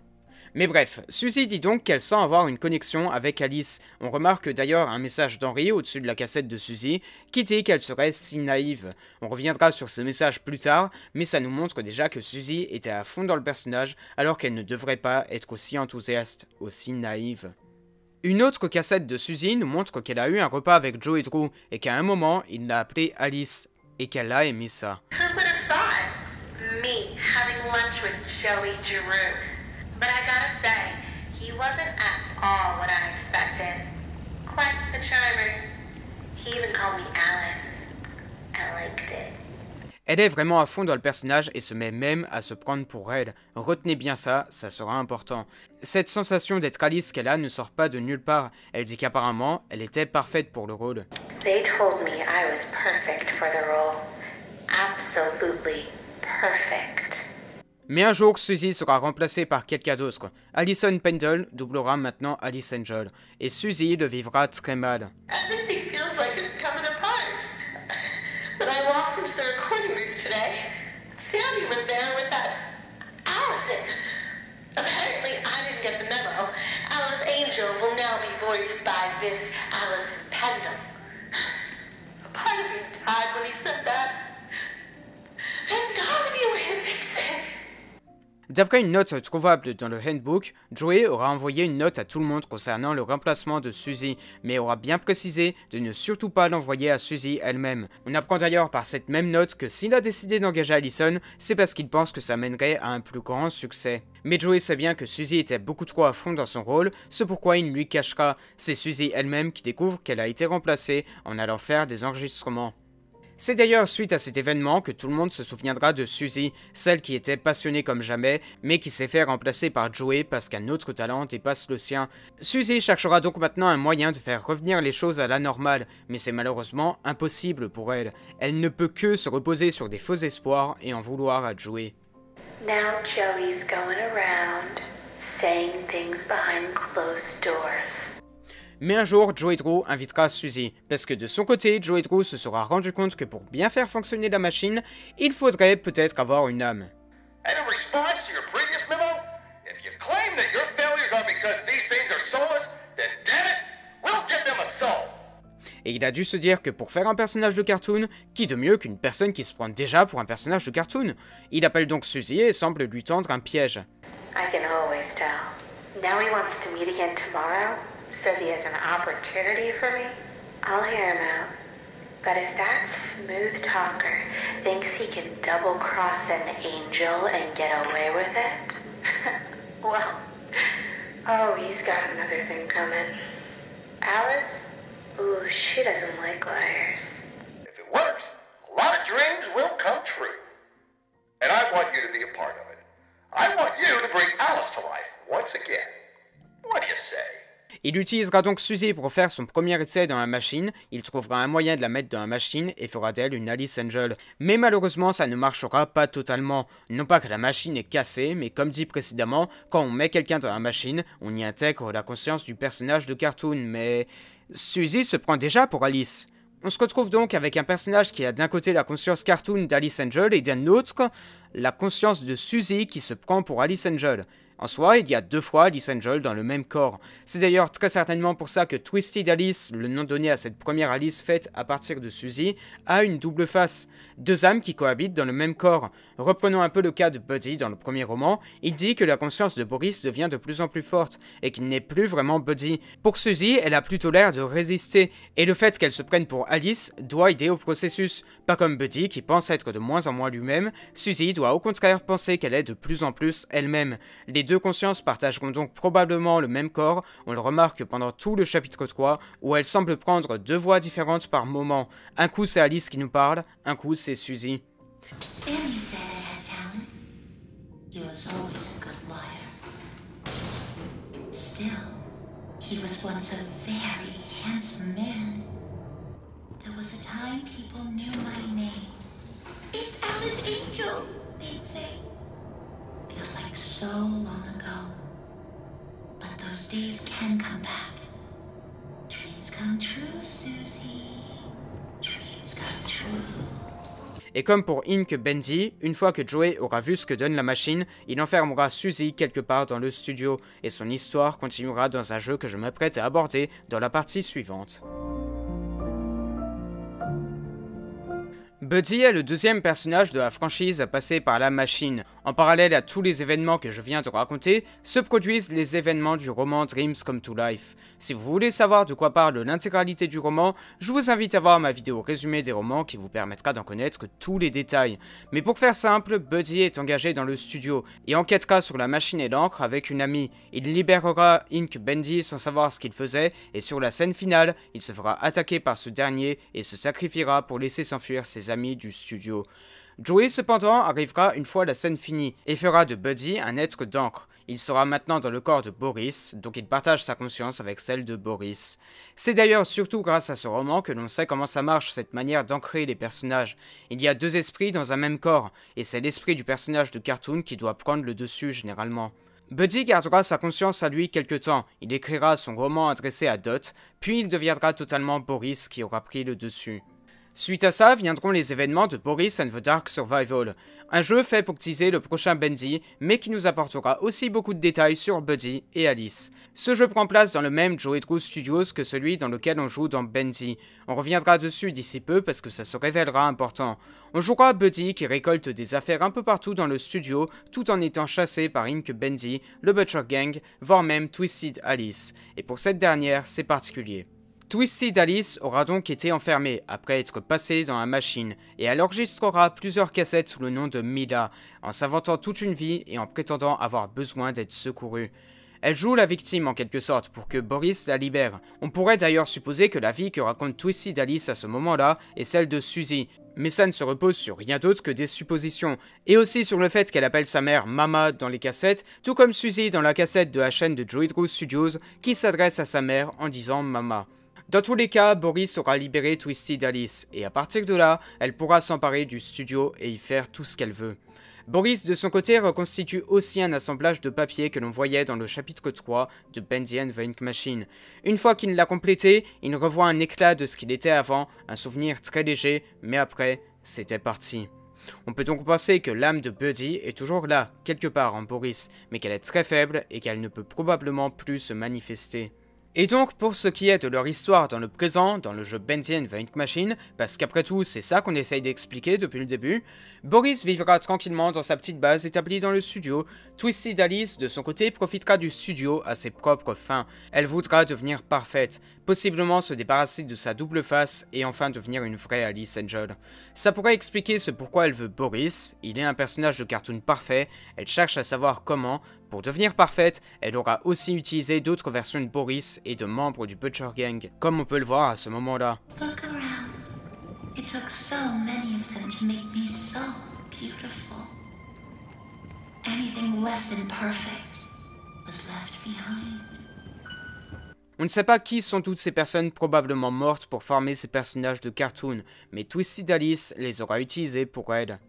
Mais bref, Suzy dit donc qu'elle sent avoir une connexion avec Alice. On remarque d'ailleurs un message d'Henri au-dessus de la cassette de Suzy qui dit qu'elle serait si naïve. On reviendra sur ce message plus tard, mais ça nous montre déjà que Suzy était à fond dans le personnage alors qu'elle ne devrait pas être aussi enthousiaste, aussi naïve. Une autre cassette de Suzy nous montre qu'elle a eu un repas avec Joe et Drew et qu'à un moment, il l'a appelée Alice. et Kala ait ça. Who have thought? Me having lunch with Joey But I gotta say, he wasn't at all what I expected. Quite the He even called me Alice. I liked it. Elle est vraiment à fond dans le personnage et se met même à se prendre pour elle. Retenez bien ça, ça sera important. Cette sensation d'être Alice qu'elle a ne sort pas de nulle part. Elle dit qu'apparemment, elle était parfaite pour le rôle. Mais un jour, Suzy sera remplacée par quelqu'un d'autre. Alison Pendle doublera maintenant Alice Angel, et Suzy le vivra très mal. But I walked into the recording booth today. Sammy was there with that Allison. Apparently, I didn't get the memo. Alice Angel will now be voiced by this Allison Pendle. A part of me died when he said that. There's gotta be a way to fix this. D'après une note trouvable dans le handbook, Joey aura envoyé une note à tout le monde concernant le remplacement de Suzy, mais aura bien précisé de ne surtout pas l'envoyer à Suzy elle-même. On apprend d'ailleurs par cette même note que s'il a décidé d'engager Allison, c'est parce qu'il pense que ça mènerait à un plus grand succès. Mais Joey sait bien que Suzy était beaucoup trop à fond dans son rôle, ce pourquoi il ne lui cachera. C'est Suzy elle-même qui découvre qu'elle a été remplacée en allant faire des enregistrements. C'est d'ailleurs suite à cet événement que tout le monde se souviendra de Suzy, celle qui était passionnée comme jamais, mais qui s'est fait remplacer par Joey parce qu'un autre talent dépasse le sien. Suzy cherchera donc maintenant un moyen de faire revenir les choses à la normale, mais c'est malheureusement impossible pour elle. Elle ne peut que se reposer sur des faux espoirs et en vouloir à Joey. Now Joey's going around, saying things behind closed doors. Mais un jour, Joe Drew invitera Suzy, parce que de son côté, Joe Drew se sera rendu compte que pour bien faire fonctionner la machine, il faudrait peut-être avoir une âme. Et il a dû se dire que pour faire un personnage de cartoon, qui de mieux qu'une personne qui se prend déjà pour un personnage de cartoon Il appelle donc Suzy et semble lui tendre un piège. says he has an opportunity for me, I'll hear him out. But if that smooth talker thinks he can double cross an angel and get away with it, well, oh, he's got another thing coming. Alice? Ooh, she doesn't like liars. If it works, a lot of dreams will come true. And I want you to be a part of it. I want you to bring Alice to life once again. What do you say? Il utilisera donc Suzy pour faire son premier essai dans la machine, il trouvera un moyen de la mettre dans la machine et fera d'elle une Alice Angel. Mais malheureusement ça ne marchera pas totalement. Non pas que la machine est cassée, mais comme dit précédemment, quand on met quelqu'un dans la machine, on y intègre la conscience du personnage de cartoon, mais... Suzy se prend déjà pour Alice. On se retrouve donc avec un personnage qui a d'un côté la conscience cartoon d'Alice Angel et d'un autre la conscience de Suzy qui se prend pour Alice Angel. En soi, il y a deux fois Alice Angel dans le même corps. C'est d'ailleurs très certainement pour ça que Twisted Alice, le nom donné à cette première Alice faite à partir de Suzy, a une double face. Deux âmes qui cohabitent dans le même corps. Reprenons un peu le cas de Buddy dans le premier roman, il dit que la conscience de Boris devient de plus en plus forte et qu'il n'est plus vraiment Buddy. Pour Suzy, elle a plutôt l'air de résister et le fait qu'elle se prenne pour Alice doit aider au processus. Pas comme Buddy qui pense être de moins en moins lui-même, Suzy doit au contraire penser qu'elle est de plus en plus elle-même. Les deux consciences partageront donc probablement le même corps, on le remarque pendant tout le chapitre 3 où elle semble prendre deux voix différentes par moment. Un coup c'est Alice qui nous parle, un coup c'est Suzy. Sammy said I had talent. He was always a good liar. Still, he was once a very handsome man. There was a time people knew my name. It's Alice Angel, they'd say. Feels like so long ago. But those days can come back. Dreams come true, Susie. Dreams come true. Et comme pour Ink Bendy, une fois que Joey aura vu ce que donne la machine, il enfermera Suzy quelque part dans le studio, et son histoire continuera dans un jeu que je m'apprête à aborder dans la partie suivante. Buddy est le deuxième personnage de la franchise à passer par la machine. En parallèle à tous les événements que je viens de raconter, se produisent les événements du roman Dreams Come to Life. Si vous voulez savoir de quoi parle l'intégralité du roman, je vous invite à voir ma vidéo résumée des romans qui vous permettra d'en connaître tous les détails. Mais pour faire simple, Buddy est engagé dans le studio et enquêtera sur la machine et l'encre avec une amie. Il libérera Ink Bendy sans savoir ce qu'il faisait et sur la scène finale, il se fera attaquer par ce dernier et se sacrifiera pour laisser s'enfuir ses amis du studio. Joey cependant arrivera une fois la scène finie et fera de Buddy un être d'encre. Il sera maintenant dans le corps de Boris, donc il partage sa conscience avec celle de Boris. C'est d'ailleurs surtout grâce à ce roman que l'on sait comment ça marche, cette manière d'ancrer les personnages. Il y a deux esprits dans un même corps, et c'est l'esprit du personnage de cartoon qui doit prendre le dessus généralement. Buddy gardera sa conscience à lui quelque temps, il écrira son roman adressé à Dot, puis il deviendra totalement Boris qui aura pris le dessus. Suite à ça viendront les événements de Boris and the Dark Survival, un jeu fait pour teaser le prochain Bendy, mais qui nous apportera aussi beaucoup de détails sur Buddy et Alice. Ce jeu prend place dans le même Joey Drew Studios que celui dans lequel on joue dans Bendy. On reviendra dessus d'ici peu parce que ça se révélera important. On jouera Buddy qui récolte des affaires un peu partout dans le studio tout en étant chassé par Ink Bendy, le Butcher Gang, voire même Twisted Alice. Et pour cette dernière, c'est particulier. Twisty Dallas aura donc été enfermée après être passée dans la machine et elle enregistrera plusieurs cassettes sous le nom de Mila, en s'inventant toute une vie et en prétendant avoir besoin d'être secourue. Elle joue la victime en quelque sorte pour que Boris la libère. On pourrait d'ailleurs supposer que la vie que raconte Twisty Alice à ce moment-là est celle de Suzy, mais ça ne se repose sur rien d'autre que des suppositions, et aussi sur le fait qu'elle appelle sa mère Mama dans les cassettes, tout comme Suzy dans la cassette de la chaîne de Druid Drew Studios qui s'adresse à sa mère en disant Mama. Dans tous les cas, Boris aura libéré Twisted Alice, et à partir de là, elle pourra s'emparer du studio et y faire tout ce qu'elle veut. Boris, de son côté, reconstitue aussi un assemblage de papier que l'on voyait dans le chapitre 3 de Bendy and Ink Machine. Une fois qu'il l'a complété, il revoit un éclat de ce qu'il était avant, un souvenir très léger, mais après, c'était parti. On peut donc penser que l'âme de Buddy est toujours là, quelque part en Boris, mais qu'elle est très faible et qu'elle ne peut probablement plus se manifester. Et donc, pour ce qui est de leur histoire dans le présent, dans le jeu Benzian Vank Machine, parce qu'après tout, c'est ça qu'on essaye d'expliquer depuis le début, Boris vivra tranquillement dans sa petite base établie dans le studio. Twisted Alice, de son côté, profitera du studio à ses propres fins. Elle voudra devenir parfaite, possiblement se débarrasser de sa double face et enfin devenir une vraie Alice Angel. Ça pourrait expliquer ce pourquoi elle veut Boris, il est un personnage de cartoon parfait, elle cherche à savoir comment, pour devenir parfaite, elle aura aussi utilisé d'autres versions de Boris et de membres du Butcher Gang, comme on peut le voir à ce moment-là. On ne sait pas qui sont toutes ces personnes probablement mortes pour former ces personnages de cartoon, mais Twisted Alice les aura utilisés pour elle.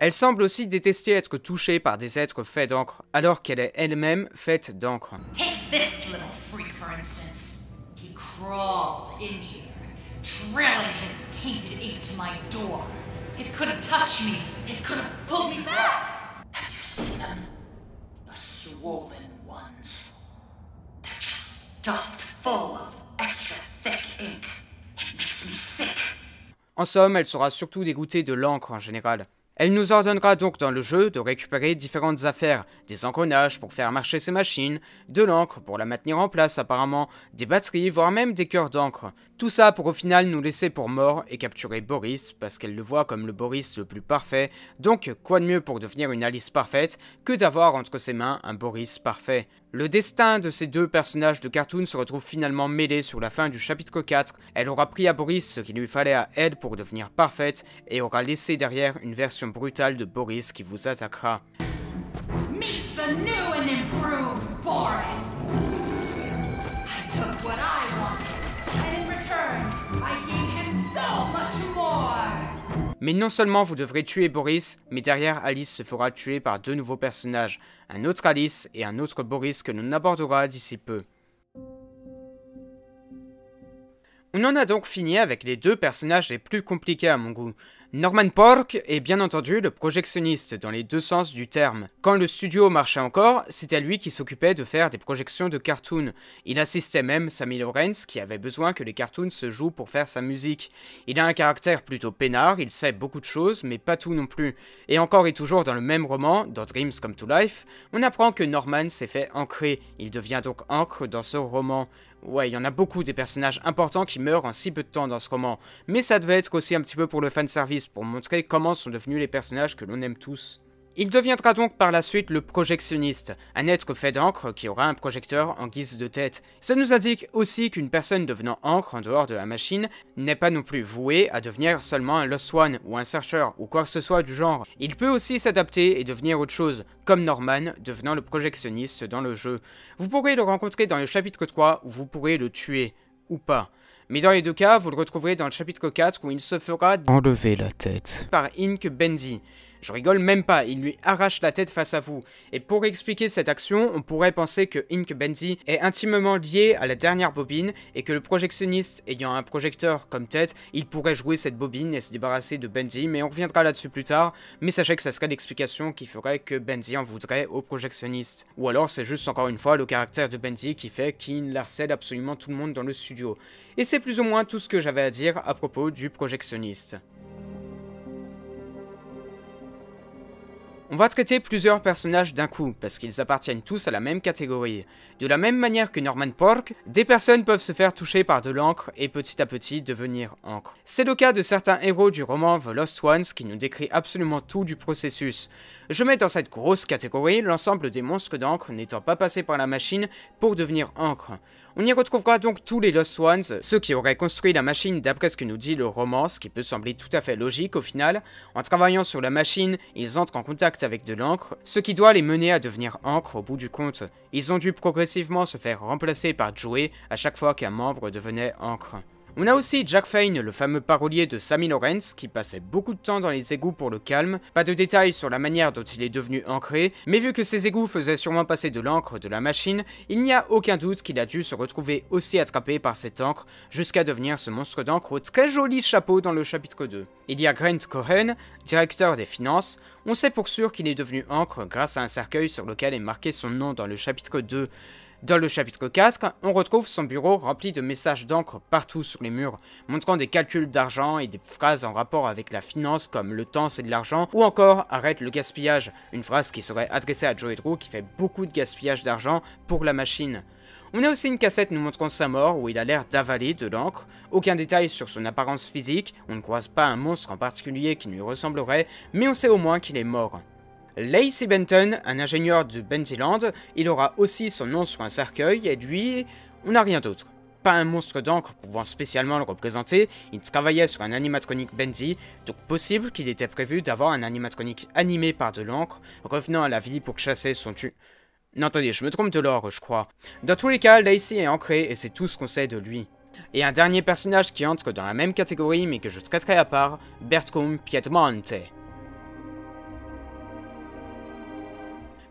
Elle semble aussi détester être touchée par des êtres faits d'encre, alors qu'elle est elle-même faite d'encre. Take this little freak for instance. He crawled in here, trailing his tainted ink to my door. It could have touched me. It could have pulled me back. Have you seen them? The swollen ones. They're just stuffed full of extra thick ink. It makes me sick. En somme, elle sera surtout dégoûtée de l'encre en général. Elle nous ordonnera donc dans le jeu de récupérer différentes affaires, des engrenages pour faire marcher ses machines, de l'encre pour la maintenir en place apparemment, des batteries, voire même des cœurs d'encre. Tout ça pour au final nous laisser pour mort et capturer Boris, parce qu'elle le voit comme le Boris le plus parfait, donc quoi de mieux pour devenir une Alice parfaite que d'avoir entre ses mains un Boris parfait. Le destin de ces deux personnages de cartoon se retrouve finalement mêlé sur la fin du chapitre 4, elle aura pris à Boris ce qu'il lui fallait à elle pour devenir parfaite, et aura laissé derrière une version brutale de Boris qui vous attaquera. Mais non seulement vous devrez tuer Boris, mais derrière Alice se fera tuer par deux nouveaux personnages, un autre Alice et un autre Boris que l'on abordera d'ici peu. On en a donc fini avec les deux personnages les plus compliqués à mon goût, Norman Pork est bien entendu le projectionniste dans les deux sens du terme. Quand le studio marchait encore, c'était lui qui s'occupait de faire des projections de cartoons. Il assistait même Sammy Lawrence qui avait besoin que les cartoons se jouent pour faire sa musique. Il a un caractère plutôt peinard, il sait beaucoup de choses, mais pas tout non plus. Et encore et toujours dans le même roman, dans Dreams Come to Life, on apprend que Norman s'est fait ancrer. Il devient donc ancre dans ce roman. Ouais, il y en a beaucoup des personnages importants qui meurent en si peu de temps dans ce roman, mais ça devait être aussi un petit peu pour le fanservice, pour montrer comment sont devenus les personnages que l'on aime tous. Il deviendra donc par la suite le projectionniste, un être fait d'encre qui aura un projecteur en guise de tête. Ça nous indique aussi qu'une personne devenant encre en dehors de la machine n'est pas non plus vouée à devenir seulement un Lost One ou un chercheur ou quoi que ce soit du genre. Il peut aussi s'adapter et devenir autre chose, comme Norman devenant le projectionniste dans le jeu. Vous pourrez le rencontrer dans le chapitre 3 où vous pourrez le tuer, ou pas. Mais dans les deux cas, vous le retrouverez dans le chapitre 4 où il se fera enlever la tête par Ink Bendy. Je rigole même pas, il lui arrache la tête face à vous. Et pour expliquer cette action, on pourrait penser que Ink Benzi est intimement lié à la dernière bobine et que le projectionniste ayant un projecteur comme tête, il pourrait jouer cette bobine et se débarrasser de Benzi. mais on reviendra là-dessus plus tard, mais sachez que ça serait l'explication qui ferait que Benzi en voudrait au projectionniste. Ou alors c'est juste encore une fois le caractère de Benzi qui fait qu'il harcèle absolument tout le monde dans le studio. Et c'est plus ou moins tout ce que j'avais à dire à propos du projectionniste. On va traiter plusieurs personnages d'un coup, parce qu'ils appartiennent tous à la même catégorie. De la même manière que Norman Pork, des personnes peuvent se faire toucher par de l'encre et petit à petit devenir encre. C'est le cas de certains héros du roman The Lost Ones qui nous décrit absolument tout du processus. Je mets dans cette grosse catégorie l'ensemble des monstres d'encre n'étant pas passés par la machine pour devenir encre. On y retrouvera donc tous les Lost Ones, ceux qui auraient construit la machine d'après ce que nous dit le roman, ce qui peut sembler tout à fait logique au final. En travaillant sur la machine, ils entrent en contact avec de l'encre, ce qui doit les mener à devenir encre au bout du compte. Ils ont dû progressivement se faire remplacer par Joey à chaque fois qu'un membre devenait encre. On a aussi Jack Fane, le fameux parolier de Sammy Lawrence, qui passait beaucoup de temps dans les égouts pour le calme. Pas de détails sur la manière dont il est devenu ancré, mais vu que ces égouts faisaient sûrement passer de l'encre de la machine, il n'y a aucun doute qu'il a dû se retrouver aussi attrapé par cette encre, jusqu'à devenir ce monstre d'encre au très joli chapeau dans le chapitre 2. Il y a Grant Cohen, directeur des finances, on sait pour sûr qu'il est devenu encre grâce à un cercueil sur lequel est marqué son nom dans le chapitre 2. Dans le chapitre 4, on retrouve son bureau rempli de messages d'encre partout sur les murs, montrant des calculs d'argent et des phrases en rapport avec la finance comme le temps c'est de l'argent ou encore arrête le gaspillage, une phrase qui serait adressée à Joe Drew qui fait beaucoup de gaspillage d'argent pour la machine. On a aussi une cassette nous montrant sa mort où il a l'air d'avaler de l'encre. Aucun détail sur son apparence physique, on ne croise pas un monstre en particulier qui lui ressemblerait, mais on sait au moins qu'il est mort. Lacey Benton, un ingénieur de Benziland, il aura aussi son nom sur un cercueil et lui, on n'a rien d'autre. Pas un monstre d'encre pouvant spécialement le représenter, il travaillait sur un animatronique Benzi, donc possible qu'il était prévu d'avoir un animatronique animé par de l'encre, revenant à la vie pour chasser son tu... Non attendez, je me trompe de l'or, je crois. Dans tous les cas, Lacey est ancré et c'est tout ce qu'on sait de lui. Et un dernier personnage qui entre dans la même catégorie mais que je traiterai à part, Bertram Piedmonte.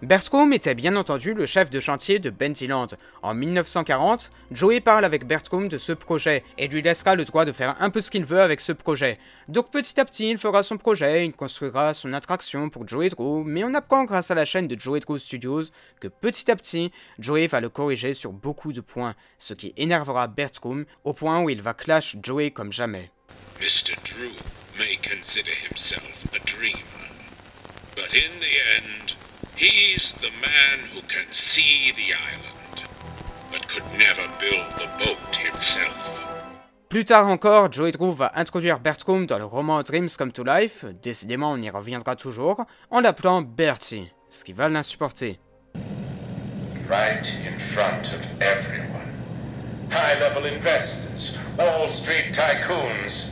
Bertcombe était bien entendu le chef de chantier de Benziland. En 1940, Joey parle avec Bertcombe de ce projet et lui laissera le droit de faire un peu ce qu'il veut avec ce projet. Donc petit à petit, il fera son projet, il construira son attraction pour Joey Drew, mais on apprend grâce à la chaîne de Joey Drew Studios que petit à petit, Joey va le corriger sur beaucoup de points, ce qui énervera Bertcombe au point où il va clash Joey comme jamais. Mr. Drew may consider himself a dreamer, but in the end, He's the man who can see the island, but could never build the boat himself. Plus tard encore, Joey Drew va introduire Bertram dans le roman Dreams Come to Life, décidément on y reviendra toujours, en l'appelant Bertie, ce qui va l'insupporter. Right in front of everyone. High-level investors, Wall Street tycoons.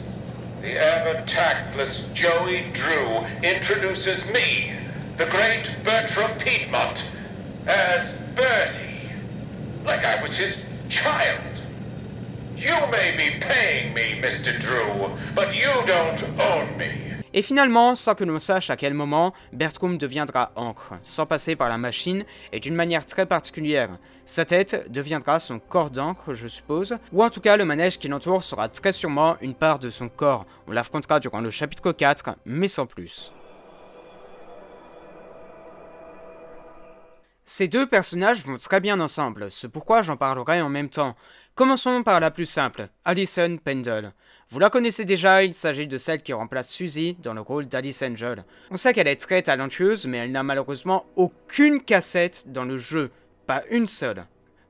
The ever-tactless Joey Drew introduces me the great Bertram Piedmont as Bertie, like I was his child. You may be paying me, Mr. Drew, but you don't own me. Et finalement, sans que l'on sache à quel moment, Bertram deviendra encre, sans passer par la machine, et d'une manière très particulière. Sa tête deviendra son corps d'encre, je suppose, ou en tout cas le manège qui l'entoure sera très sûrement une part de son corps. On l'affrontera durant le chapitre 4, mais sans plus. Ces deux personnages vont très bien ensemble, c'est pourquoi j'en parlerai en même temps. Commençons par la plus simple, Alison Pendle. Vous la connaissez déjà, il s'agit de celle qui remplace Suzy dans le rôle d'Alice Angel. On sait qu'elle est très talentueuse, mais elle n'a malheureusement aucune cassette dans le jeu, pas une seule.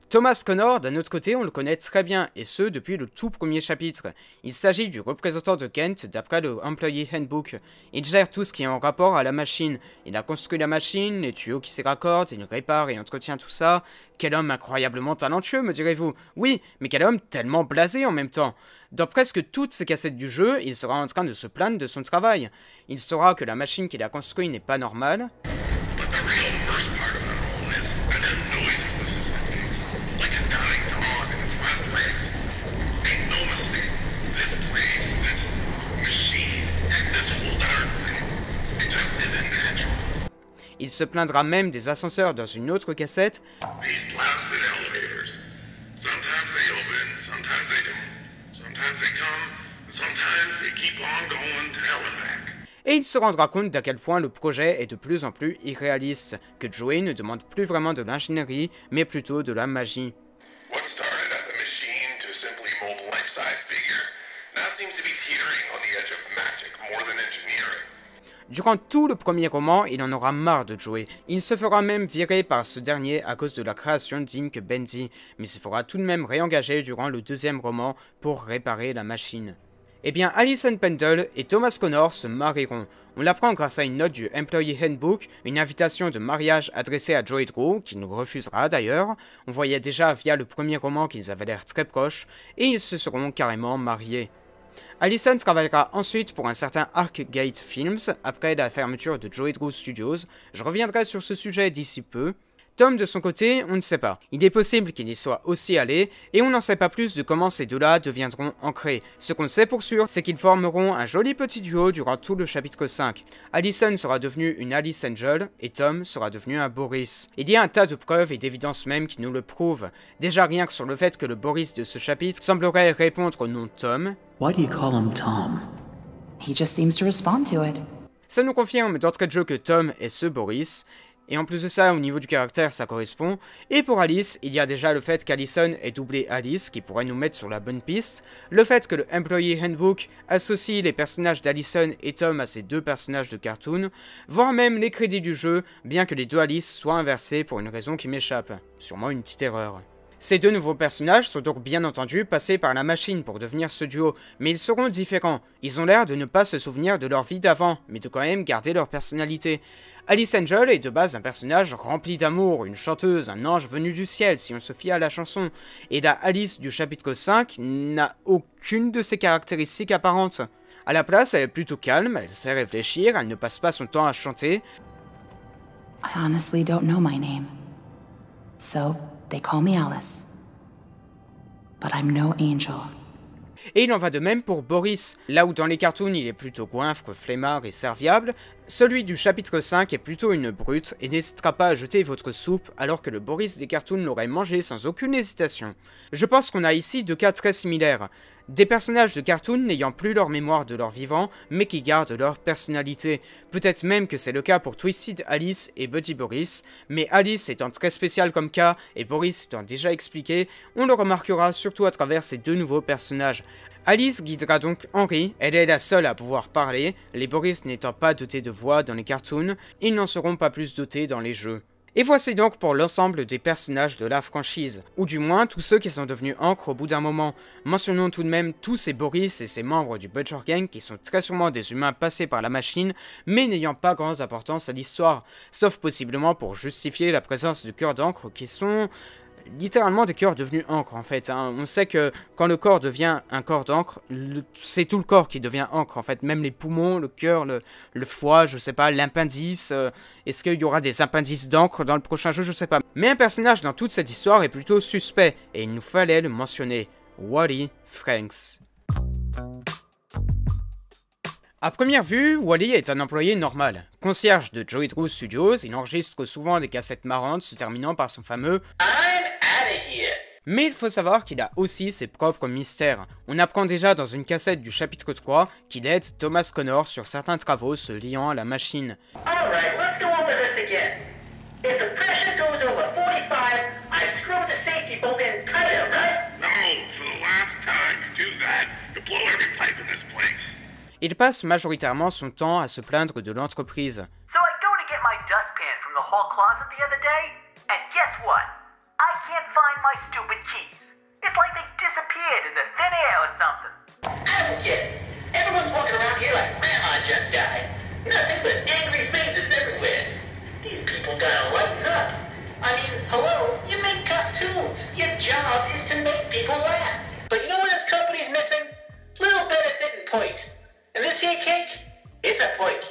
Thomas Connor, d'un autre côté, on le connaît très bien, et ce depuis le tout premier chapitre. Il s'agit du représentant de Kent d'après le Employee Handbook. Il gère tout ce qui est en rapport à la machine. Il a construit la machine, les tuyaux qui s'y raccordent, il répare et entretient tout ça. Quel homme incroyablement talentueux, me direz-vous. Oui, mais quel homme tellement blasé en même temps. Dans presque toutes ses cassettes du jeu, il sera en train de se plaindre de son travail. Il saura que la machine qu'il a construite n'est pas normale. Il se plaindra même des ascenseurs dans une autre cassette. Et il se rendra compte d'à quel point le projet est de plus en plus irréaliste, que Joey ne demande plus vraiment de l'ingénierie, mais plutôt de la magie. Durant tout le premier roman, il en aura marre de Joey. Il se fera même virer par ce dernier à cause de la création d'Ink Bendy, mais se fera tout de même réengager durant le deuxième roman pour réparer la machine. Eh bien, Alison Pendle et Thomas Connor se marieront. On l'apprend grâce à une note du Employee Handbook, une invitation de mariage adressée à Joey Drew, qui nous refusera d'ailleurs. On voyait déjà via le premier roman qu'ils avaient l'air très proches, et ils se seront carrément mariés. Allison travaillera ensuite pour un certain Arcgate Films après la fermeture de Joey Drew Studios. Je reviendrai sur ce sujet d'ici peu. Tom, de son côté, on ne sait pas. Il est possible qu'il y soit aussi allé, et on n'en sait pas plus de comment ces deux-là deviendront ancrés. Ce qu'on sait pour sûr, c'est qu'ils formeront un joli petit duo durant tout le chapitre 5. Allison sera devenue une Alice Angel, et Tom sera devenu un Boris. Il y a un tas de preuves et d'évidences même qui nous le prouvent. Déjà rien que sur le fait que le Boris de ce chapitre semblerait répondre au nom de Tom. Why do you call him Tom? He just seems to respond to it. Ça nous confirme d'entrée de jeu que Tom est ce Boris, et en plus de ça, au niveau du caractère, ça correspond. Et pour Alice, il y a déjà le fait qu'Alison ait doublé Alice, qui pourrait nous mettre sur la bonne piste. Le fait que le Employee Handbook associe les personnages d'Alison et Tom à ces deux personnages de cartoon, voire même les crédits du jeu, bien que les deux Alice soient inversés pour une raison qui m'échappe. Sûrement une petite erreur. Ces deux nouveaux personnages sont donc bien entendu passés par la machine pour devenir ce duo, mais ils seront différents. Ils ont l'air de ne pas se souvenir de leur vie d'avant, mais de quand même garder leur personnalité. Alice Angel est de base un personnage rempli d'amour, une chanteuse, un ange venu du ciel si on se fie à la chanson, et la Alice du chapitre 5 n'a aucune de ces caractéristiques apparentes. À la place, elle est plutôt calme, elle sait réfléchir, elle ne passe pas son temps à chanter. honestly don't know my name. So, they call me Alice. But I'm no angel et il en va de même pour Boris. Là où dans les cartoons il est plutôt goinfre, flemmard et serviable, celui du chapitre 5 est plutôt une brute et n'hésitera pas à jeter votre soupe alors que le Boris des cartoons l'aurait mangé sans aucune hésitation. Je pense qu'on a ici deux cas très similaires. Des personnages de cartoon n'ayant plus leur mémoire de leur vivant, mais qui gardent leur personnalité. Peut-être même que c'est le cas pour Twisted Alice et Buddy Boris, mais Alice étant très spéciale comme cas, et Boris étant déjà expliqué, on le remarquera surtout à travers ces deux nouveaux personnages. Alice guidera donc Henry, elle est la seule à pouvoir parler, les Boris n'étant pas dotés de voix dans les cartoons, ils n'en seront pas plus dotés dans les jeux. Et voici donc pour l'ensemble des personnages de la franchise, ou du moins tous ceux qui sont devenus encre au bout d'un moment. Mentionnons tout de même tous ces Boris et ces membres du Butcher Gang qui sont très sûrement des humains passés par la machine, mais n'ayant pas grande importance à l'histoire, sauf possiblement pour justifier la présence de cœurs d'encre qui sont littéralement des cœurs devenus encre en fait. Hein. On sait que quand le corps devient un corps d'encre, c'est tout le corps qui devient encre en fait. Même les poumons, le cœur, le, foie, je sais pas, l'appendice. Euh, est-ce qu'il y aura des appendices d'encre dans le prochain jeu, je sais pas. Mais un personnage dans toute cette histoire est plutôt suspect et il nous fallait le mentionner. Wally Franks. À première vue, Wally est un employé normal. Concierge de Joey Drew Studios, il enregistre souvent des cassettes marrantes se terminant par son fameux I'm here. Mais il faut savoir qu'il a aussi ses propres mystères. On apprend déjà dans une cassette du chapitre 3 qu'il aide Thomas Connor sur certains travaux se liant à la machine. again. If the pressure goes over 45, the safety No, for the last time do that, blow every pipe in this place il passe majoritairement son temps à se plaindre de l'entreprise. So I go to get my dustpan from the hall closet the other day, and guess what? I can't find my stupid keys. It's like they disappeared in the thin air or something. Advocate, everyone's walking around here like grandma just died. Nothing but angry faces everywhere. These people gotta lighten up. I mean, hello, you make cartoons. Your job is to make people laugh. But you know what this company's missing? Little benefit and points. And this here cake, it's a poik.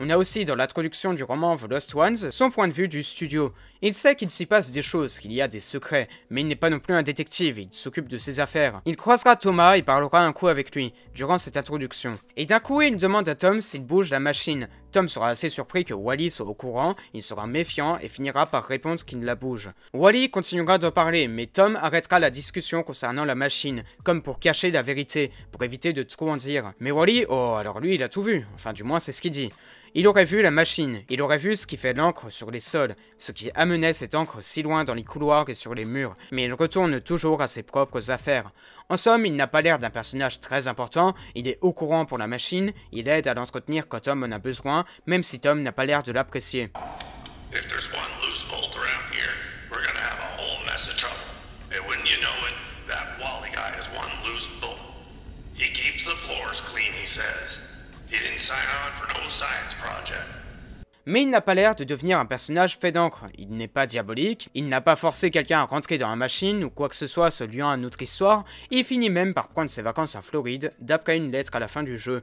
On a aussi dans l'introduction du roman The Lost Ones son point de vue du studio. Il sait qu'il s'y passe des choses, qu'il y a des secrets, mais il n'est pas non plus un détective, il s'occupe de ses affaires. Il croisera Thomas et parlera un coup avec lui, durant cette introduction. Et d'un coup, il demande à Tom s'il bouge la machine. Tom sera assez surpris que Wally soit au courant, il sera méfiant et finira par répondre qu'il ne la bouge. Wally continuera de parler, mais Tom arrêtera la discussion concernant la machine, comme pour cacher la vérité, pour éviter de trop en dire. Mais Wally, oh alors lui il a tout vu, enfin du moins c'est ce qu'il dit. Il aurait vu la machine, il aurait vu ce qui fait l'encre sur les sols, ce qui amenait cette encre si loin dans les couloirs et sur les murs, mais il retourne toujours à ses propres affaires. En somme, il n'a pas l'air d'un personnage très important, il est au courant pour la machine, il aide à l'entretenir quand Tom en a besoin, même si Tom n'a pas l'air de l'apprécier. Mais il n'a pas l'air de devenir un personnage fait d'encre, il n'est pas diabolique, il n'a pas forcé quelqu'un à rentrer dans la machine ou quoi que ce soit se liant à notre histoire, et il finit même par prendre ses vacances en Floride, d'après une lettre à la fin du jeu.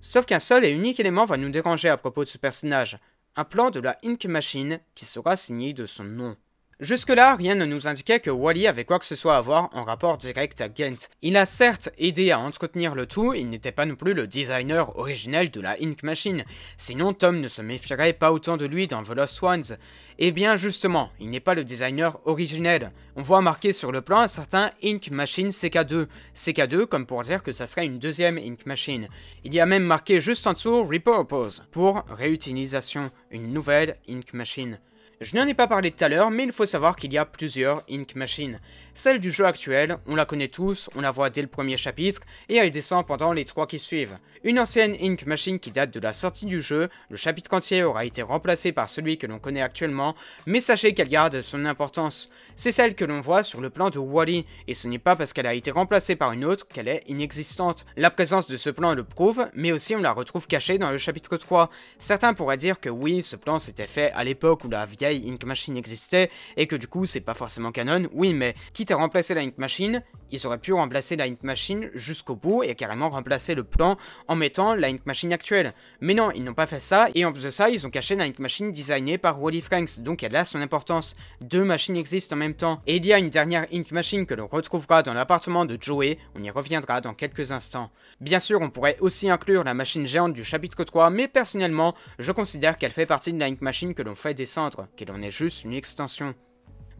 Sauf qu'un seul et unique élément va nous déranger à propos de ce personnage, un plan de la Ink Machine qui sera signé de son nom. Jusque-là, rien ne nous indiquait que Wally avait quoi que ce soit à voir en rapport direct à Ghent. Il a certes aidé à entretenir le tout, il n'était pas non plus le designer originel de la Ink Machine, sinon Tom ne se méfierait pas autant de lui dans Lost Ones. Eh bien justement, il n'est pas le designer originel. On voit marqué sur le plan un certain Ink Machine CK2, CK2 comme pour dire que ça serait une deuxième Ink Machine. Il y a même marqué juste en dessous Repurpose, pour réutilisation, une nouvelle Ink Machine. Je n'en ai pas parlé tout à l'heure, mais il faut savoir qu'il y a plusieurs Ink Machines. Celle du jeu actuel, on la connaît tous, on la voit dès le premier chapitre, et elle descend pendant les trois qui suivent. Une ancienne Ink Machine qui date de la sortie du jeu, le chapitre entier aura été remplacé par celui que l'on connaît actuellement, mais sachez qu'elle garde son importance. C'est celle que l'on voit sur le plan de Wally, et ce n'est pas parce qu'elle a été remplacée par une autre qu'elle est inexistante. La présence de ce plan le prouve, mais aussi on la retrouve cachée dans le chapitre 3. Certains pourraient dire que oui, ce plan s'était fait à l'époque où la vieille Ink Machine existait, et que du coup c'est pas forcément canon, oui mais qui quitte remplacer la Ink Machine, ils auraient pu remplacer la Ink Machine jusqu'au bout et carrément remplacer le plan en mettant la Ink Machine actuelle. Mais non, ils n'ont pas fait ça et en plus de ça, ils ont caché la Ink Machine designée par Wally Franks, donc elle a son importance. Deux machines existent en même temps. Et il y a une dernière Ink Machine que l'on retrouvera dans l'appartement de Joey, on y reviendra dans quelques instants. Bien sûr, on pourrait aussi inclure la machine géante du chapitre 3, mais personnellement, je considère qu'elle fait partie de la Ink Machine que l'on fait descendre, qu'elle en est juste une extension.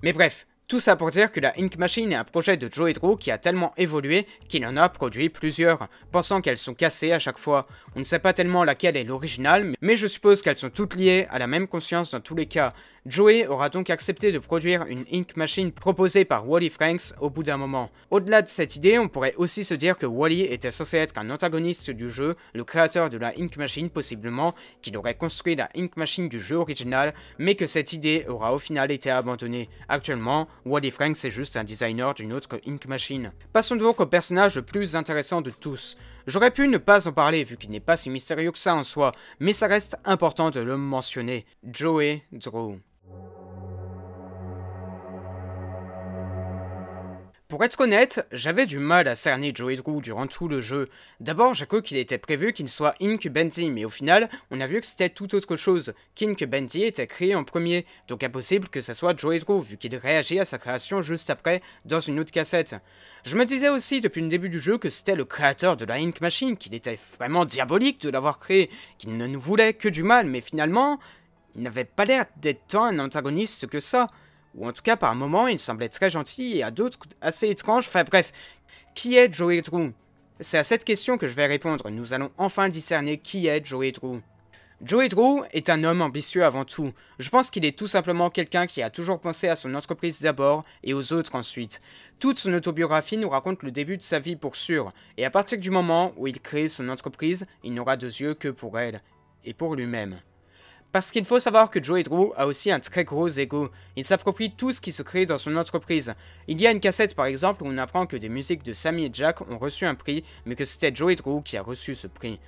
Mais bref, tout ça pour dire que la Ink Machine est un projet de Joe Drew qui a tellement évolué qu'il en a produit plusieurs, pensant qu'elles sont cassées à chaque fois. On ne sait pas tellement laquelle est l'originale, mais je suppose qu'elles sont toutes liées à la même conscience dans tous les cas, Joey aura donc accepté de produire une Ink Machine proposée par Wally Franks au bout d'un moment. Au-delà de cette idée, on pourrait aussi se dire que Wally était censé être un antagoniste du jeu, le créateur de la Ink Machine possiblement, qu'il aurait construit la Ink Machine du jeu original, mais que cette idée aura au final été abandonnée. Actuellement, Wally Franks est juste un designer d'une autre Ink Machine. Passons donc au personnage le plus intéressant de tous. J'aurais pu ne pas en parler vu qu'il n'est pas si mystérieux que ça en soi, mais ça reste important de le mentionner. Joey Drew. Pour être honnête, j'avais du mal à cerner Joey Drew durant tout le jeu. D'abord, j'ai cru qu'il était prévu qu'il soit Ink Bendy, mais au final, on a vu que c'était tout autre chose, qu'Ink Bendy était créé en premier, donc impossible que ça soit Joey Drew, vu qu'il réagit à sa création juste après, dans une autre cassette. Je me disais aussi depuis le début du jeu que c'était le créateur de la Ink Machine, qu'il était vraiment diabolique de l'avoir créé, qu'il ne nous voulait que du mal, mais finalement, il n'avait pas l'air d'être tant un antagoniste que ça. Ou en tout cas, par moments, il semblait très gentil et à d'autres assez étrange. Enfin bref, qui est Joey Drew C'est à cette question que je vais répondre. Nous allons enfin discerner qui est Joey Drew. Joey Drew est un homme ambitieux avant tout. Je pense qu'il est tout simplement quelqu'un qui a toujours pensé à son entreprise d'abord et aux autres ensuite. Toute son autobiographie nous raconte le début de sa vie pour sûr, et à partir du moment où il crée son entreprise, il n'aura de yeux que pour elle et pour lui-même. Parce qu'il faut savoir que Joey Drew a aussi un très gros ego. Il s'approprie tout ce qui se crée dans son entreprise. Il y a une cassette par exemple où on apprend que des musiques de Sammy et Jack ont reçu un prix, mais que c'était Joey Drew qui a reçu ce prix.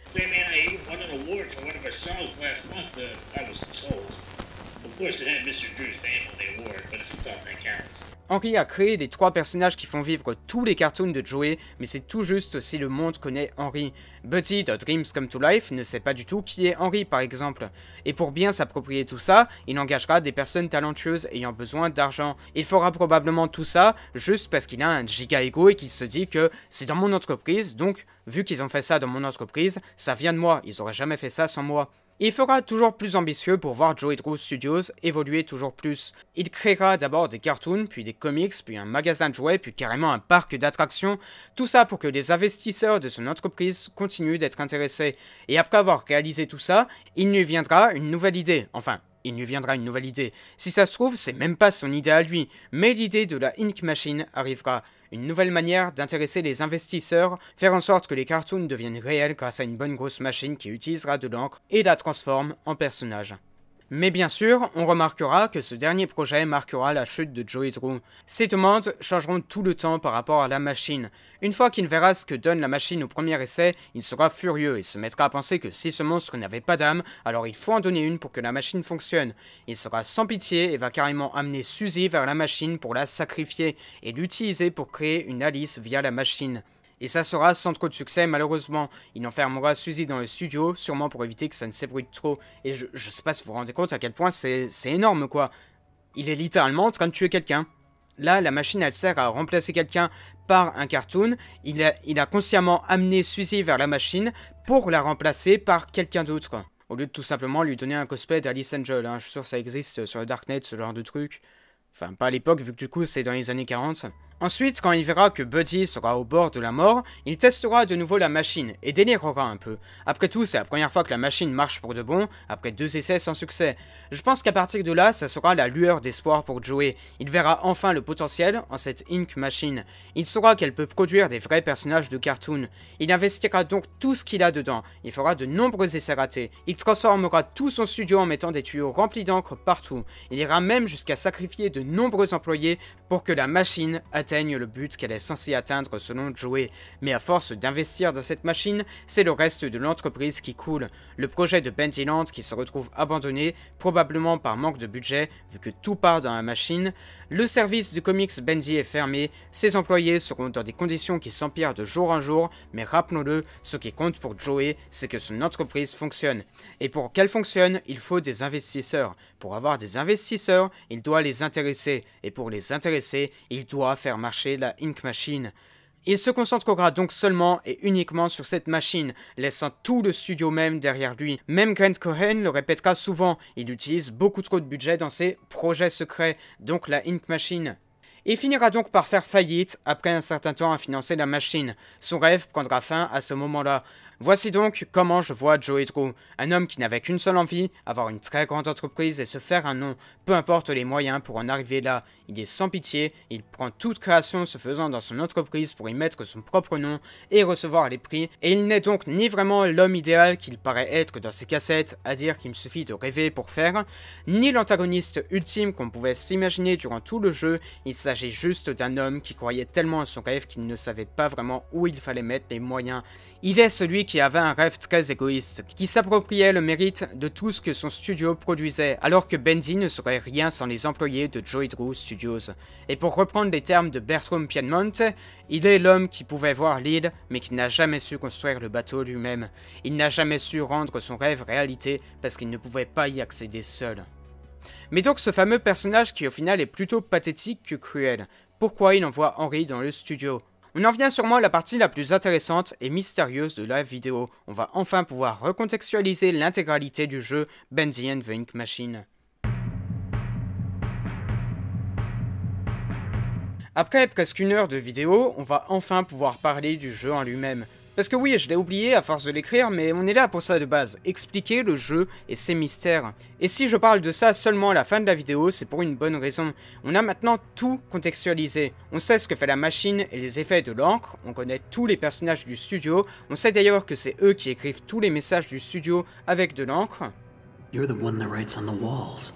Henry a créé des trois personnages qui font vivre tous les cartoons de Joey, mais c'est tout juste si le monde connaît Henry. Betty, de Dreams Come to Life ne sait pas du tout qui est Henry par exemple. Et pour bien s'approprier tout ça, il engagera des personnes talentueuses ayant besoin d'argent. Il fera probablement tout ça juste parce qu'il a un giga ego et qu'il se dit que c'est dans mon entreprise, donc vu qu'ils ont fait ça dans mon entreprise, ça vient de moi, ils auraient jamais fait ça sans moi. Il fera toujours plus ambitieux pour voir Joey Drew Studios évoluer toujours plus. Il créera d'abord des cartoons, puis des comics, puis un magasin de jouets, puis carrément un parc d'attractions, tout ça pour que les investisseurs de son entreprise continuent d'être intéressés. Et après avoir réalisé tout ça, il lui viendra une nouvelle idée, enfin il lui viendra une nouvelle idée. Si ça se trouve, c'est même pas son idée à lui, mais l'idée de la Ink Machine arrivera une nouvelle manière d'intéresser les investisseurs, faire en sorte que les cartoons deviennent réels grâce à une bonne grosse machine qui utilisera de l'encre et la transforme en personnage. Mais bien sûr, on remarquera que ce dernier projet marquera la chute de Joey Drew. Ses demandes changeront tout le temps par rapport à la machine. Une fois qu'il verra ce que donne la machine au premier essai, il sera furieux et se mettra à penser que si ce monstre n'avait pas d'âme, alors il faut en donner une pour que la machine fonctionne. Il sera sans pitié et va carrément amener Suzy vers la machine pour la sacrifier et l'utiliser pour créer une Alice via la machine. Et ça sera sans trop de succès, malheureusement. Il enfermera Suzy dans le studio, sûrement pour éviter que ça ne s'ébruite trop. Et je, sais pas si vous vous rendez compte à quel point c'est énorme, quoi. Il est littéralement en train de tuer quelqu'un. Là, la machine, elle sert à remplacer quelqu'un par un cartoon. Il a, consciemment amené Suzy vers la machine pour la remplacer par quelqu'un d'autre. Au lieu de tout simplement lui donner un cosplay d'Alice Angel. Hein. Je suis sûr que ça existe sur le Darknet, ce genre de truc. Enfin, pas à l'époque, vu que du coup, c'est dans les années 40. Ensuite, quand il verra que Buddy sera au bord de la mort, il testera de nouveau la machine et délirera un peu. Après tout, c'est la première fois que la machine marche pour de bon, après deux essais sans succès. Je pense qu'à partir de là, ça sera la lueur d'espoir pour Joey. Il verra enfin le potentiel en cette Ink Machine. Il saura qu'elle peut produire des vrais personnages de cartoon. Il investira donc tout ce qu'il a dedans. Il fera de nombreux essais ratés. Il transformera tout son studio en mettant des tuyaux remplis d'encre partout. Il ira même jusqu'à sacrifier de nombreux employés pour que la machine atteigne atteigne le but qu'elle est censée atteindre selon Joey, mais à force d'investir dans cette machine, c'est le reste de l'entreprise qui coule, le projet de Bendyland qui se retrouve abandonné, probablement par manque de budget vu que tout part dans la machine, le service du comics Bendy est fermé, ses employés seront dans des conditions qui s'empirent de jour en jour, mais rappelons-le, ce qui compte pour Joey, c'est que son entreprise fonctionne. Et pour qu'elle fonctionne, il faut des investisseurs, pour avoir des investisseurs, il doit les intéresser, et pour les intéresser, il doit faire marcher la Ink Machine. Il se concentrera donc seulement et uniquement sur cette machine, laissant tout le studio même derrière lui. Même Grant Cohen le répétera souvent, il utilise beaucoup trop de budget dans ses projets secrets, donc la Ink Machine. Il finira donc par faire faillite après un certain temps à financer la machine. Son rêve prendra fin à ce moment-là. Voici donc comment je vois Joe Drew, un homme qui n'avait qu'une seule envie, avoir une très grande entreprise et se faire un nom, peu importe les moyens pour en arriver là. Il est sans pitié, il prend toute création se faisant dans son entreprise pour y mettre son propre nom et recevoir les prix, et il n'est donc ni vraiment l'homme idéal qu'il paraît être dans ses cassettes, à dire qu'il me suffit de rêver pour faire, ni l'antagoniste ultime qu'on pouvait s'imaginer durant tout le jeu, il s'agit juste d'un homme qui croyait tellement à son rêve qu'il ne savait pas vraiment où il fallait mettre les moyens il est celui qui avait un rêve très égoïste, qui s'appropriait le mérite de tout ce que son studio produisait, alors que Bendy ne serait rien sans les employés de Joy Drew Studios. Et pour reprendre les termes de Bertram Piedmont, il est l'homme qui pouvait voir l'île, mais qui n'a jamais su construire le bateau lui-même. Il n'a jamais su rendre son rêve réalité parce qu'il ne pouvait pas y accéder seul. Mais donc ce fameux personnage qui au final est plutôt pathétique que cruel, pourquoi il envoie Henry dans le studio on en vient sûrement à la partie la plus intéressante et mystérieuse de la vidéo. On va enfin pouvoir recontextualiser l'intégralité du jeu Bendy the Ink Machine. Après presque une heure de vidéo, on va enfin pouvoir parler du jeu en lui-même. Parce que oui, je l'ai oublié à force de l'écrire, mais on est là pour ça de base, expliquer le jeu et ses mystères. Et si je parle de ça seulement à la fin de la vidéo, c'est pour une bonne raison. On a maintenant tout contextualisé. On sait ce que fait la machine et les effets de l'encre, on connaît tous les personnages du studio, on sait d'ailleurs que c'est eux qui écrivent tous les messages du studio avec de l'encre. the that writes on the walls.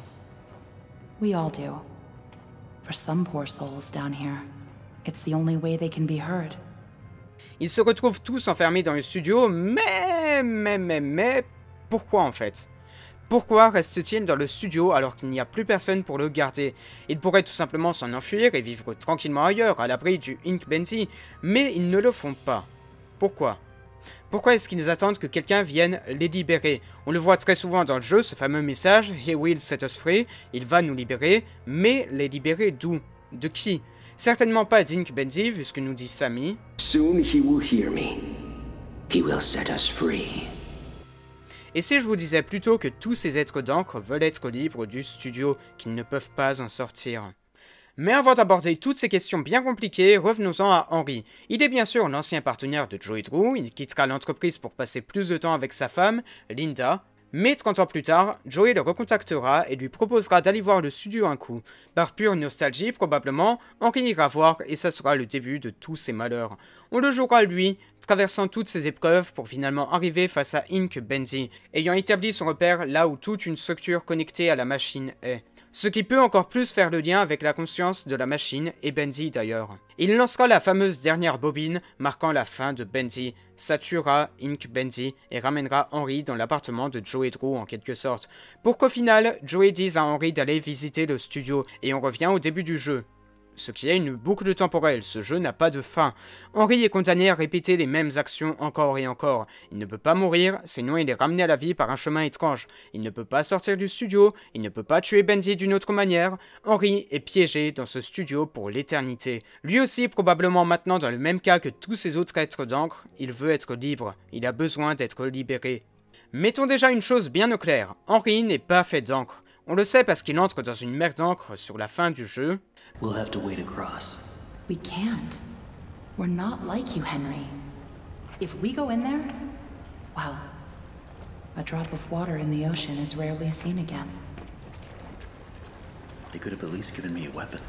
We all do. For some poor souls down here, it's the only way they can be heard. Ils se retrouvent tous enfermés dans le studio, mais, mais, mais, mais, pourquoi en fait pourquoi restent t dans le studio alors qu'il n'y a plus personne pour le garder Ils pourraient tout simplement s'en enfuir et vivre tranquillement ailleurs, à l'abri du Ink Benty, mais ils ne le font pas. Pourquoi Pourquoi est-ce qu'ils attendent que quelqu'un vienne les libérer On le voit très souvent dans le jeu, ce fameux message « He will set us free »,« Il va nous libérer », mais les libérer d'où De qui Certainement pas Dink Benzi, vu ce que nous dit Sami. Et si je vous disais plutôt que tous ces êtres d'encre veulent être libres du studio, qu'ils ne peuvent pas en sortir mais avant d'aborder toutes ces questions bien compliquées, revenons-en à Henry. Il est bien sûr l'ancien partenaire de Joey Drew, il quittera l'entreprise pour passer plus de temps avec sa femme, Linda, mais 30 ans plus tard, Joey le recontactera et lui proposera d'aller voir le studio un coup. Par pure nostalgie probablement, Henry ira voir et ça sera le début de tous ses malheurs. On le jouera lui, traversant toutes ses épreuves pour finalement arriver face à Ink Benzi, ayant établi son repère là où toute une structure connectée à la machine est ce qui peut encore plus faire le lien avec la conscience de la machine et Benzi d'ailleurs. Il lancera la fameuse dernière bobine, marquant la fin de ça saturera Ink Benzi et ramènera Henry dans l'appartement de Joe et Drew en quelque sorte, pour qu'au final, Joey dise à Henry d'aller visiter le studio, et on revient au début du jeu ce qui est une boucle temporelle, ce jeu n'a pas de fin. Henri est condamné à répéter les mêmes actions encore et encore. Il ne peut pas mourir, sinon il est ramené à la vie par un chemin étrange. Il ne peut pas sortir du studio, il ne peut pas tuer Bendy d'une autre manière. Henri est piégé dans ce studio pour l'éternité. Lui aussi probablement maintenant dans le même cas que tous ces autres êtres d'encre, il veut être libre, il a besoin d'être libéré. Mettons déjà une chose bien au clair, Henri n'est pas fait d'encre. On le sait parce qu'il entre dans une mer d'encre sur la fin du jeu, We'll have to wait across. We can't. We're not like you, Henry. If we go in there, well, a drop of water in the ocean is rarely seen again. They could have at least given me a weapon.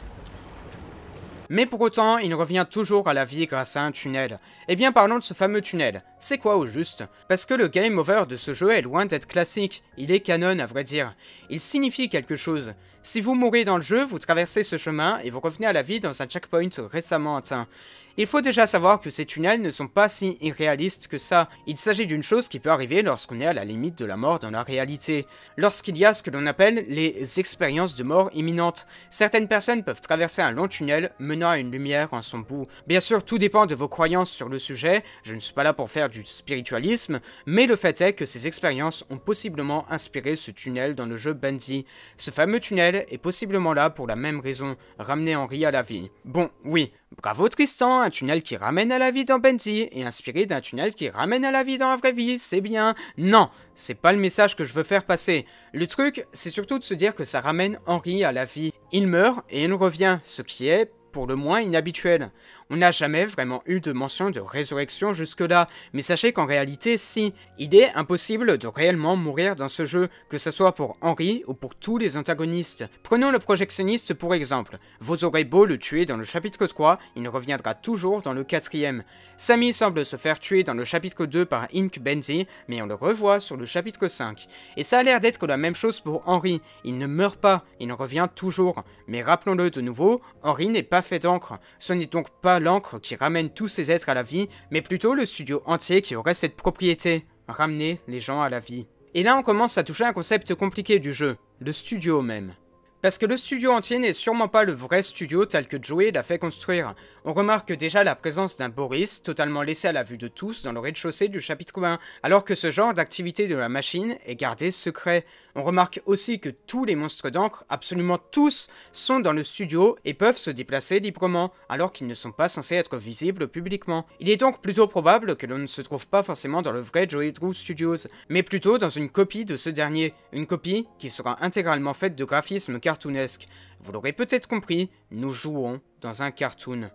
Mais pour autant, il revient toujours à la vie grâce à un tunnel. Eh bien parlons de ce fameux tunnel. C'est quoi au juste Parce que le game over de ce jeu est loin d'être classique, il est canon à vrai dire. Il signifie quelque chose. Si vous mourrez dans le jeu, vous traversez ce chemin et vous revenez à la vie dans un checkpoint récemment atteint. Il faut déjà savoir que ces tunnels ne sont pas si irréalistes que ça. Il s'agit d'une chose qui peut arriver lorsqu'on est à la limite de la mort dans la réalité, lorsqu'il y a ce que l'on appelle les expériences de mort imminente. Certaines personnes peuvent traverser un long tunnel menant à une lumière en son bout. Bien sûr, tout dépend de vos croyances sur le sujet, je ne suis pas là pour faire du spiritualisme, mais le fait est que ces expériences ont possiblement inspiré ce tunnel dans le jeu Benzé. Ce fameux tunnel est possiblement là pour la même raison, ramener Henri à la vie. Bon, oui, Bravo Tristan, un tunnel qui ramène à la vie dans Benzi, et inspiré d'un tunnel qui ramène à la vie dans la vraie vie, c'est bien. Non, c'est pas le message que je veux faire passer. Le truc, c'est surtout de se dire que ça ramène Henri à la vie. Il meurt et il revient, ce qui est, pour le moins, inhabituel. On n'a jamais vraiment eu de mention de résurrection jusque-là, mais sachez qu'en réalité, si. Il est impossible de réellement mourir dans ce jeu, que ce soit pour Henry ou pour tous les antagonistes. Prenons le projectionniste pour exemple. Vous aurez beau le tuer dans le chapitre 3, il reviendra toujours dans le 4 e Sammy semble se faire tuer dans le chapitre 2 par Ink Benzi, mais on le revoit sur le chapitre 5. Et ça a l'air d'être la même chose pour Henry. Il ne meurt pas, il en revient toujours. Mais rappelons-le de nouveau, Henry n'est pas fait d'encre. Ce n'est donc pas l'encre qui ramène tous ces êtres à la vie, mais plutôt le studio entier qui aurait cette propriété, ramener les gens à la vie. Et là on commence à toucher un concept compliqué du jeu, le studio même. Parce que le studio entier n'est sûrement pas le vrai studio tel que Joey l'a fait construire. On remarque déjà la présence d'un Boris, totalement laissé à la vue de tous dans le rez-de-chaussée du chapitre 1, alors que ce genre d'activité de la machine est gardé secret. On remarque aussi que tous les monstres d'encre, absolument tous, sont dans le studio et peuvent se déplacer librement, alors qu'ils ne sont pas censés être visibles publiquement. Il est donc plutôt probable que l'on ne se trouve pas forcément dans le vrai Joey Drew Studios, mais plutôt dans une copie de ce dernier, une copie qui sera intégralement faite de graphismes cartoonesques. Vous l'aurez peut-être compris, nous jouons dans un cartoon.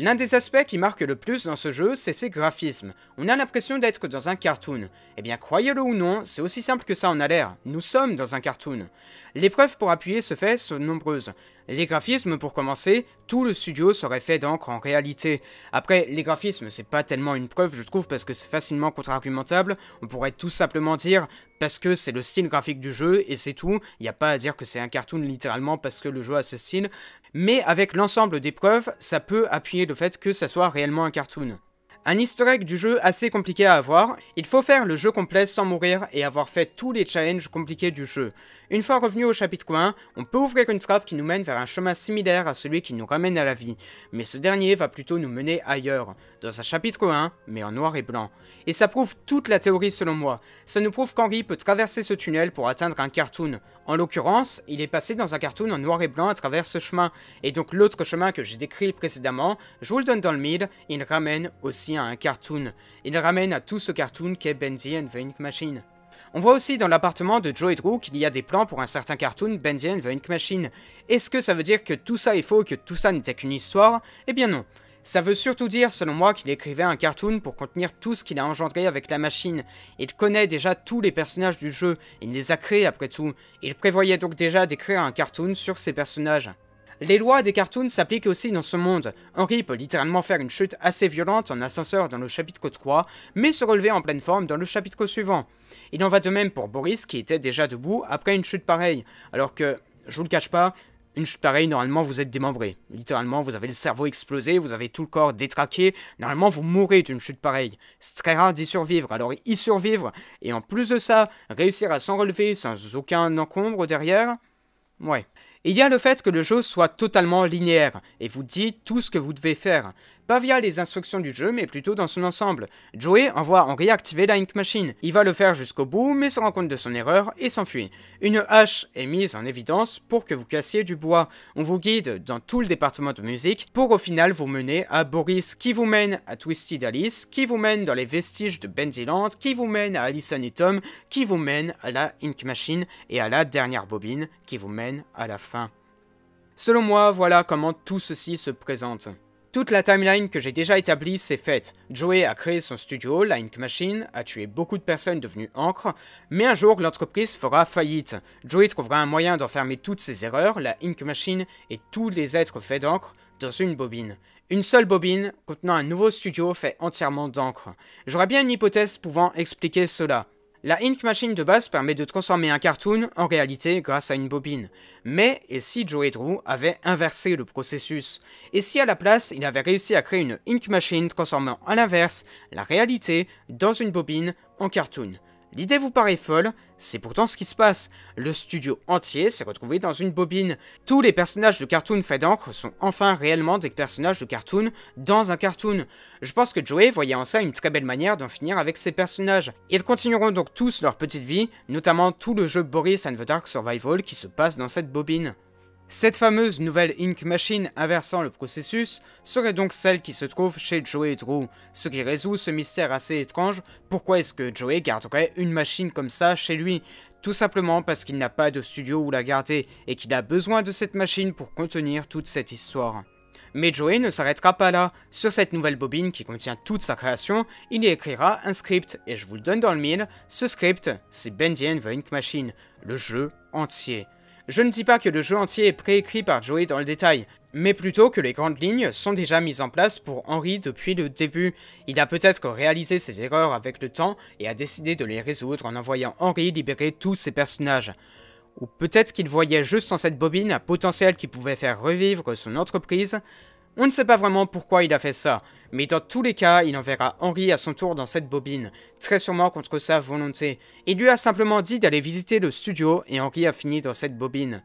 L'un des aspects qui marque le plus dans ce jeu, c'est ses graphismes. On a l'impression d'être dans un cartoon. Eh bien, croyez-le ou non, c'est aussi simple que ça en a l'air. Nous sommes dans un cartoon. Les preuves pour appuyer ce fait sont nombreuses. Les graphismes, pour commencer, tout le studio serait fait d'encre en réalité. Après, les graphismes, c'est pas tellement une preuve, je trouve, parce que c'est facilement contre-argumentable. On pourrait tout simplement dire parce que c'est le style graphique du jeu et c'est tout. Il n'y a pas à dire que c'est un cartoon littéralement parce que le jeu a ce style. Mais avec l'ensemble des preuves, ça peut appuyer le fait que ça soit réellement un cartoon. Un historique du jeu assez compliqué à avoir, il faut faire le jeu complet sans mourir et avoir fait tous les challenges compliqués du jeu. Une fois revenu au chapitre 1, on peut ouvrir une trappe qui nous mène vers un chemin similaire à celui qui nous ramène à la vie, mais ce dernier va plutôt nous mener ailleurs, dans un chapitre 1, mais en noir et blanc. Et ça prouve toute la théorie selon moi, ça nous prouve qu'Henry peut traverser ce tunnel pour atteindre un cartoon. En l'occurrence, il est passé dans un cartoon en noir et blanc à travers ce chemin, et donc l'autre chemin que j'ai décrit précédemment, je vous le donne dans le mid, il ramène aussi à un cartoon. Il ramène à tout ce cartoon qu'est Benzie and Ink Machine. On voit aussi dans l'appartement de Joe et Drew qu'il y a des plans pour un certain cartoon Bendy and the Ink Machine. Est-ce que ça veut dire que tout ça est faux, que tout ça n'était qu'une histoire Eh bien non. Ça veut surtout dire, selon moi, qu'il écrivait un cartoon pour contenir tout ce qu'il a engendré avec la machine. Il connaît déjà tous les personnages du jeu, il les a créés après tout. Il prévoyait donc déjà d'écrire un cartoon sur ces personnages. Les lois des cartoons s'appliquent aussi dans ce monde. Henry peut littéralement faire une chute assez violente en ascenseur dans le chapitre 3, mais se relever en pleine forme dans le chapitre suivant. Il en va de même pour Boris qui était déjà debout après une chute pareille, alors que, je vous le cache pas, une chute pareille, normalement vous êtes démembré. Littéralement, vous avez le cerveau explosé, vous avez tout le corps détraqué. Normalement, vous mourrez d'une chute pareille. C'est très rare d'y survivre, alors y survivre, et en plus de ça, réussir à s'en relever sans aucun encombre derrière. Ouais. Il y a le fait que le jeu soit totalement linéaire et vous dit tout ce que vous devez faire pas via les instructions du jeu, mais plutôt dans son ensemble. Joey envoie en réactiver la Ink Machine. Il va le faire jusqu'au bout, mais se rend compte de son erreur et s'enfuit. Une hache est mise en évidence pour que vous cassiez du bois. On vous guide dans tout le département de musique pour au final vous mener à Boris, qui vous mène à Twisted Alice, qui vous mène dans les vestiges de Benzyland, qui vous mène à Allison et Tom, qui vous mène à la Ink Machine et à la dernière bobine qui vous mène à la fin. Selon moi, voilà comment tout ceci se présente. Toute la timeline que j'ai déjà établie s'est faite. Joey a créé son studio, la Ink Machine, a tué beaucoup de personnes devenues encre, mais un jour l'entreprise fera faillite. Joey trouvera un moyen d'enfermer toutes ses erreurs, la Ink Machine et tous les êtres faits d'encre dans une bobine. Une seule bobine contenant un nouveau studio fait entièrement d'encre. J'aurais bien une hypothèse pouvant expliquer cela. La Ink Machine de base permet de transformer un cartoon en réalité grâce à une bobine. Mais, et si Joey Drew avait inversé le processus Et si à la place, il avait réussi à créer une Ink Machine transformant à l'inverse la réalité dans une bobine en cartoon L'idée vous paraît folle, c'est pourtant ce qui se passe. Le studio entier s'est retrouvé dans une bobine. Tous les personnages de cartoon faits d'encre sont enfin réellement des personnages de cartoon dans un cartoon. Je pense que Joey voyait en ça une très belle manière d'en finir avec ces personnages. Ils continueront donc tous leur petite vie, notamment tout le jeu Boris and the Dark Survival qui se passe dans cette bobine. Cette fameuse nouvelle Ink Machine inversant le processus serait donc celle qui se trouve chez Joey Drew, ce qui résout ce mystère assez étrange, pourquoi est-ce que Joey garderait une machine comme ça chez lui Tout simplement parce qu'il n'a pas de studio où la garder, et qu'il a besoin de cette machine pour contenir toute cette histoire. Mais Joey ne s'arrêtera pas là. Sur cette nouvelle bobine qui contient toute sa création, il y écrira un script, et je vous le donne dans le mille, ce script, c'est Bendy and the Ink Machine, le jeu entier. Je ne dis pas que le jeu entier est préécrit par Joey dans le détail, mais plutôt que les grandes lignes sont déjà mises en place pour Henry depuis le début. Il a peut-être réalisé ses erreurs avec le temps et a décidé de les résoudre en envoyant Henry libérer tous ses personnages. Ou peut-être qu'il voyait juste en cette bobine un potentiel qui pouvait faire revivre son entreprise, on ne sait pas vraiment pourquoi il a fait ça, mais dans tous les cas, il enverra Henry à son tour dans cette bobine, très sûrement contre sa volonté. Il lui a simplement dit d'aller visiter le studio et Henry a fini dans cette bobine.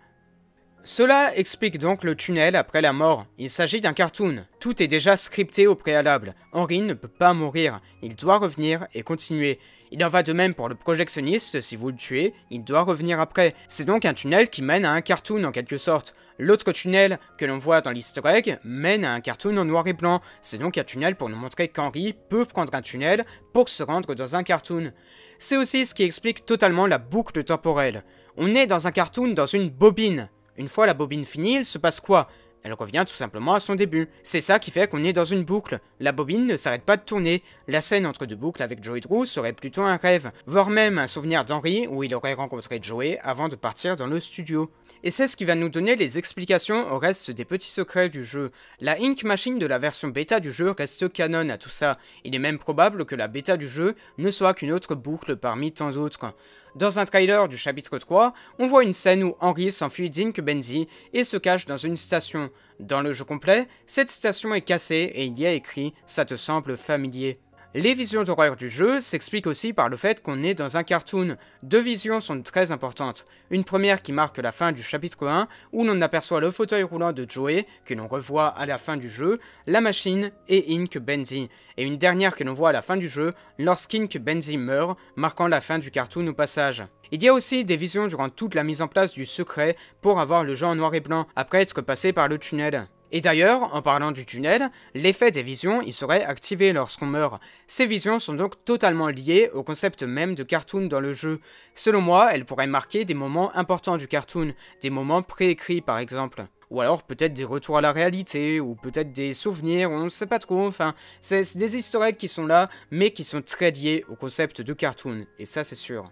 Cela explique donc le tunnel après la mort. Il s'agit d'un cartoon. Tout est déjà scripté au préalable. Henry ne peut pas mourir. Il doit revenir et continuer. Il en va de même pour le projectionniste, si vous le tuez, il doit revenir après. C'est donc un tunnel qui mène à un cartoon en quelque sorte. L'autre tunnel que l'on voit dans l'easter egg mène à un cartoon en noir et blanc. C'est donc un tunnel pour nous montrer qu'Henry peut prendre un tunnel pour se rendre dans un cartoon. C'est aussi ce qui explique totalement la boucle temporelle. On est dans un cartoon dans une bobine. Une fois la bobine finie, il se passe quoi elle revient tout simplement à son début. C'est ça qui fait qu'on est dans une boucle. La bobine ne s'arrête pas de tourner. La scène entre deux boucles avec Joey Drew serait plutôt un rêve, voire même un souvenir d'Henry où il aurait rencontré Joey avant de partir dans le studio. Et c'est ce qui va nous donner les explications au reste des petits secrets du jeu. La Ink Machine de la version bêta du jeu reste canon à tout ça. Il est même probable que la bêta du jeu ne soit qu'une autre boucle parmi tant d'autres. Dans un trailer du chapitre 3, on voit une scène où Henry s'enfuit Benzi et se cache dans une station. Dans le jeu complet, cette station est cassée et il y a écrit « ça te semble familier ». Les visions d'horreur du jeu s'expliquent aussi par le fait qu'on est dans un cartoon. Deux visions sont très importantes. Une première qui marque la fin du chapitre 1, où l'on aperçoit le fauteuil roulant de Joey, que l'on revoit à la fin du jeu, la machine et Ink Benzi. Et une dernière que l'on voit à la fin du jeu, lorsqu'Ink Benzi meurt, marquant la fin du cartoon au passage. Il y a aussi des visions durant toute la mise en place du secret pour avoir le genre noir et blanc, après être passé par le tunnel. Et d'ailleurs, en parlant du tunnel, l'effet des visions y serait activé lorsqu'on meurt. Ces visions sont donc totalement liées au concept même de cartoon dans le jeu. Selon moi, elles pourraient marquer des moments importants du cartoon, des moments préécrits par exemple ou alors peut-être des retours à la réalité, ou peut-être des souvenirs, on ne sait pas trop, enfin, c'est des historiques qui sont là, mais qui sont très liées au concept de cartoon, et ça c'est sûr.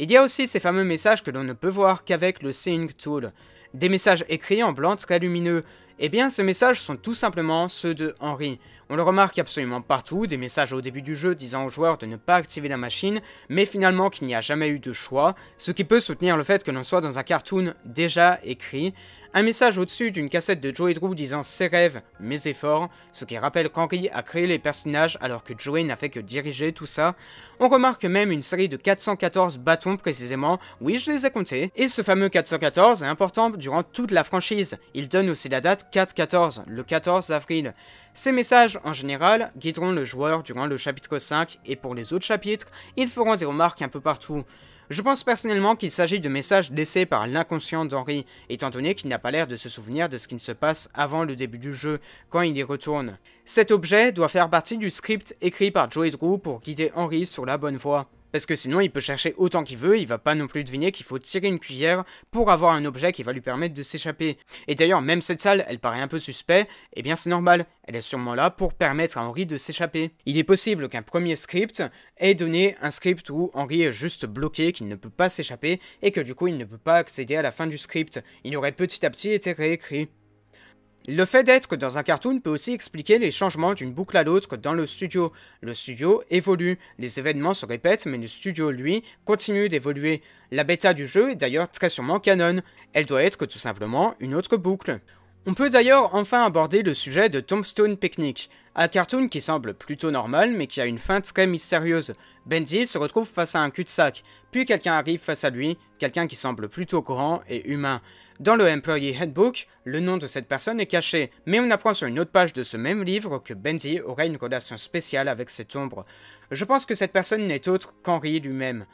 Il y a aussi ces fameux messages que l'on ne peut voir qu'avec le Seeing Tool, des messages écrits en blanc très lumineux, eh bien, ces messages sont tout simplement ceux de Henry. On le remarque absolument partout, des messages au début du jeu disant aux joueurs de ne pas activer la machine, mais finalement qu'il n'y a jamais eu de choix, ce qui peut soutenir le fait que l'on soit dans un cartoon déjà écrit, un message au-dessus d'une cassette de Joey Drew disant ses rêves, mes efforts, ce qui rappelle qu'Henry a créé les personnages alors que Joey n'a fait que diriger tout ça. On remarque même une série de 414 bâtons précisément, oui je les ai comptés, et ce fameux 414 est important durant toute la franchise, il donne aussi la date 414, le 14 avril. Ces messages, en général, guideront le joueur durant le chapitre 5, et pour les autres chapitres, ils feront des remarques un peu partout. Je pense personnellement qu'il s'agit de messages laissés par l'inconscient d'Henry, étant donné qu'il n'a pas l'air de se souvenir de ce qui se passe avant le début du jeu, quand il y retourne. Cet objet doit faire partie du script écrit par Joey Drew pour guider Henry sur la bonne voie. Parce que sinon, il peut chercher autant qu'il veut, il va pas non plus deviner qu'il faut tirer une cuillère pour avoir un objet qui va lui permettre de s'échapper. Et d'ailleurs, même cette salle, elle paraît un peu suspect, et eh bien c'est normal, elle est sûrement là pour permettre à Henri de s'échapper. Il est possible qu'un premier script ait donné un script où Henri est juste bloqué, qu'il ne peut pas s'échapper, et que du coup il ne peut pas accéder à la fin du script. Il aurait petit à petit été réécrit. Le fait d'être dans un cartoon peut aussi expliquer les changements d'une boucle à l'autre dans le studio. Le studio évolue, les événements se répètent, mais le studio, lui, continue d'évoluer. La bêta du jeu est d'ailleurs très sûrement canon, elle doit être tout simplement une autre boucle. On peut d'ailleurs enfin aborder le sujet de Tombstone Picnic. Un cartoon qui semble plutôt normal mais qui a une fin très mystérieuse. Benji se retrouve face à un cul-de-sac, puis quelqu'un arrive face à lui, quelqu'un qui semble plutôt grand et humain. Dans le Employee Headbook, le nom de cette personne est caché, mais on apprend sur une autre page de ce même livre que Benji aurait une relation spéciale avec cette ombre. Je pense que cette personne n'est autre qu'Henri lui-même.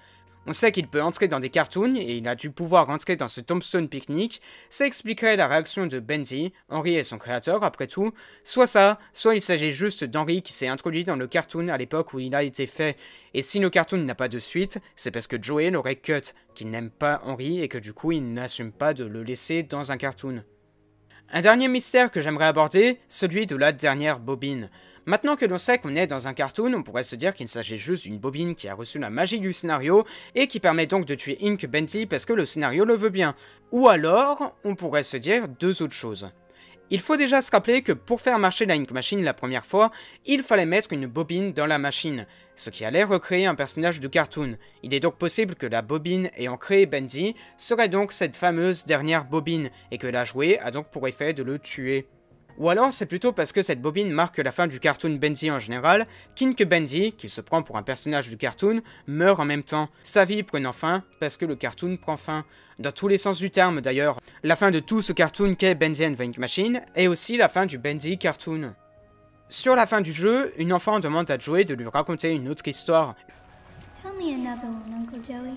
On sait qu'il peut entrer dans des cartoons et il a dû pouvoir entrer dans ce tombstone Picnic, ça expliquerait la réaction de Bendy, Henry et son créateur après tout, soit ça, soit il s'agit juste d'Henry qui s'est introduit dans le cartoon à l'époque où il a été fait, et si le cartoon n'a pas de suite, c'est parce que Joey aurait cut, qu'il n'aime pas Henry et que du coup il n'assume pas de le laisser dans un cartoon. Un dernier mystère que j'aimerais aborder, celui de la dernière bobine. Maintenant que l'on sait qu'on est dans un cartoon, on pourrait se dire qu'il s'agit juste d'une bobine qui a reçu la magie du scénario et qui permet donc de tuer Ink Bentley parce que le scénario le veut bien. Ou alors, on pourrait se dire deux autres choses. Il faut déjà se rappeler que pour faire marcher la Ink Machine la première fois, il fallait mettre une bobine dans la machine, ce qui allait recréer un personnage de cartoon. Il est donc possible que la bobine ayant créé Bendy serait donc cette fameuse dernière bobine, et que la jouée a donc pour effet de le tuer ou alors c'est plutôt parce que cette bobine marque la fin du cartoon Benzi en général, Kink Benzi, qui se prend pour un personnage du cartoon, meurt en même temps, sa vie prenant fin parce que le cartoon prend fin. Dans tous les sens du terme d'ailleurs, la fin de tout ce cartoon qu'est Benzi and Ink Machine est aussi la fin du Benzi cartoon. Sur la fin du jeu, une enfant demande à Joey de lui raconter une autre histoire. Tell me another one, Uncle Joey.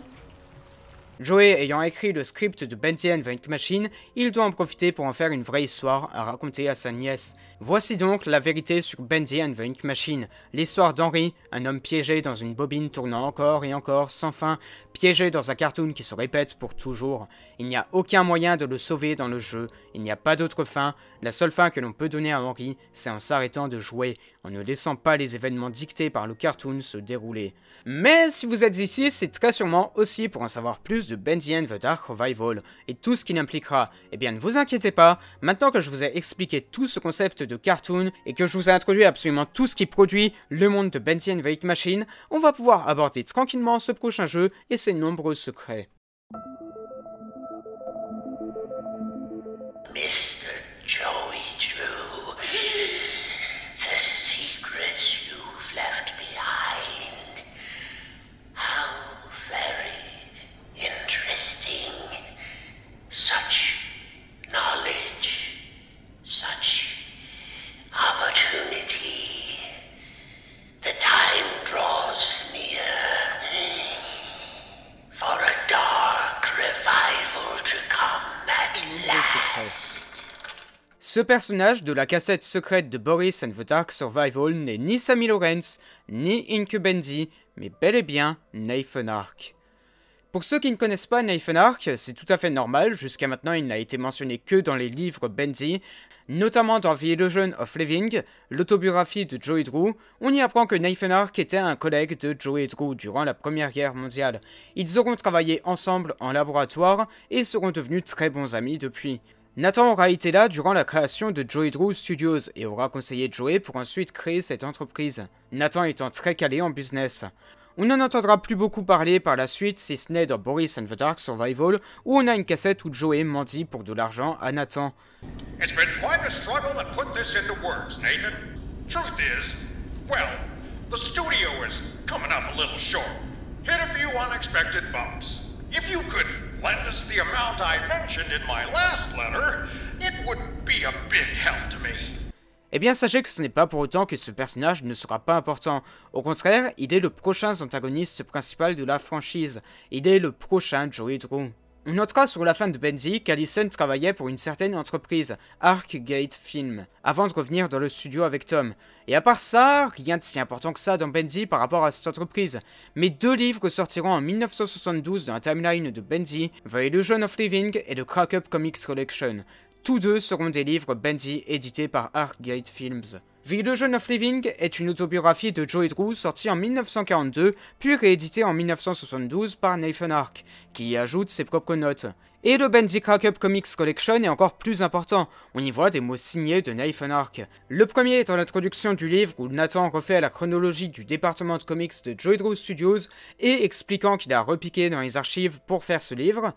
Joey ayant écrit le script de Bendy and Machine, il doit en profiter pour en faire une vraie histoire à raconter à sa nièce. Voici donc la vérité sur Bendy and the Ink Machine, l'histoire d'Henry, un homme piégé dans une bobine tournant encore et encore sans fin, piégé dans un cartoon qui se répète pour toujours. Il n'y a aucun moyen de le sauver dans le jeu, il n'y a pas d'autre fin, la seule fin que l'on peut donner à Henry, c'est en s'arrêtant de jouer, en ne laissant pas les événements dictés par le cartoon se dérouler. Mais si vous êtes ici, c'est très sûrement aussi pour en savoir plus de Bendy and the Dark Revival, et tout ce qu'il impliquera. Eh bien ne vous inquiétez pas, maintenant que je vous ai expliqué tout ce concept de cartoon et que je vous ai introduit absolument tout ce qui produit le monde de Bendy and Machine, on va pouvoir aborder tranquillement ce prochain jeu et ses nombreux secrets. Ce personnage de la cassette secrète de Boris and the Dark Survival n'est ni Sammy Lawrence, ni Incubendi, mais bel et bien Nathan Ark. Pour ceux qui ne connaissent pas Nathan Ark, c'est tout à fait normal, jusqu'à maintenant il n'a été mentionné que dans les livres Bendy, notamment dans The Illusion of Living, l'autobiographie de Joey Drew, on y apprend que Nathan Ark était un collègue de Joey Drew durant la Première Guerre mondiale. Ils auront travaillé ensemble en laboratoire et seront devenus très bons amis depuis. Nathan aura été là durant la création de Joey Drew Studios et aura conseillé Joey pour ensuite créer cette entreprise, Nathan étant très calé en business. On n'en entendra plus beaucoup parler par la suite, si ce n'est dans Boris and the Dark Survival, où on a une cassette où Joey mendie pour de l'argent à Nathan. It's been struggle to put this into words, Nathan. Truth is, well, the studio is coming up a little short. Hit a few unexpected bumps. If you lend the amount I mentioned in my last letter, it would be a big help to me. Eh bien, sachez que ce n'est pas pour autant que ce personnage ne sera pas important. Au contraire, il est le prochain antagoniste principal de la franchise. Il est le prochain Joey Drew. On notera sur la fin de Bendy qu'Allison travaillait pour une certaine entreprise, Arcgate Film, avant de revenir dans le studio avec Tom. Et à part ça, rien de si important que ça dans Bendy par rapport à cette entreprise. Mais deux livres sortiront en 1972 dans la timeline de Bendy, The Illusion of Living et The Crack Up Comics Collection. Tous deux seront des livres Bendy édités par Arcgate Films. Village of Living est une autobiographie de Joey Drew sortie en 1942 puis rééditée en 1972 par Nathan Ark, qui y ajoute ses propres notes. Et le Bendy Comics Collection est encore plus important, on y voit des mots signés de Nathan Ark. Le premier étant l'introduction du livre où Nathan refait la chronologie du département de comics de Joy Drew Studios et expliquant qu'il a repiqué dans les archives pour faire ce livre.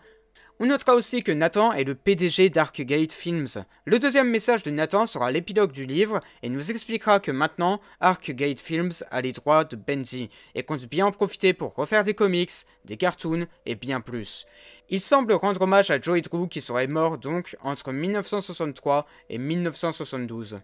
On notera aussi que Nathan est le PDG d'Arcgate Films. Le deuxième message de Nathan sera l'épilogue du livre et nous expliquera que maintenant, ArcGate Films a les droits de Benzi et compte bien en profiter pour refaire des comics, des cartoons et bien plus. Il semble rendre hommage à Joey Drew qui serait mort donc entre 1963 et 1972.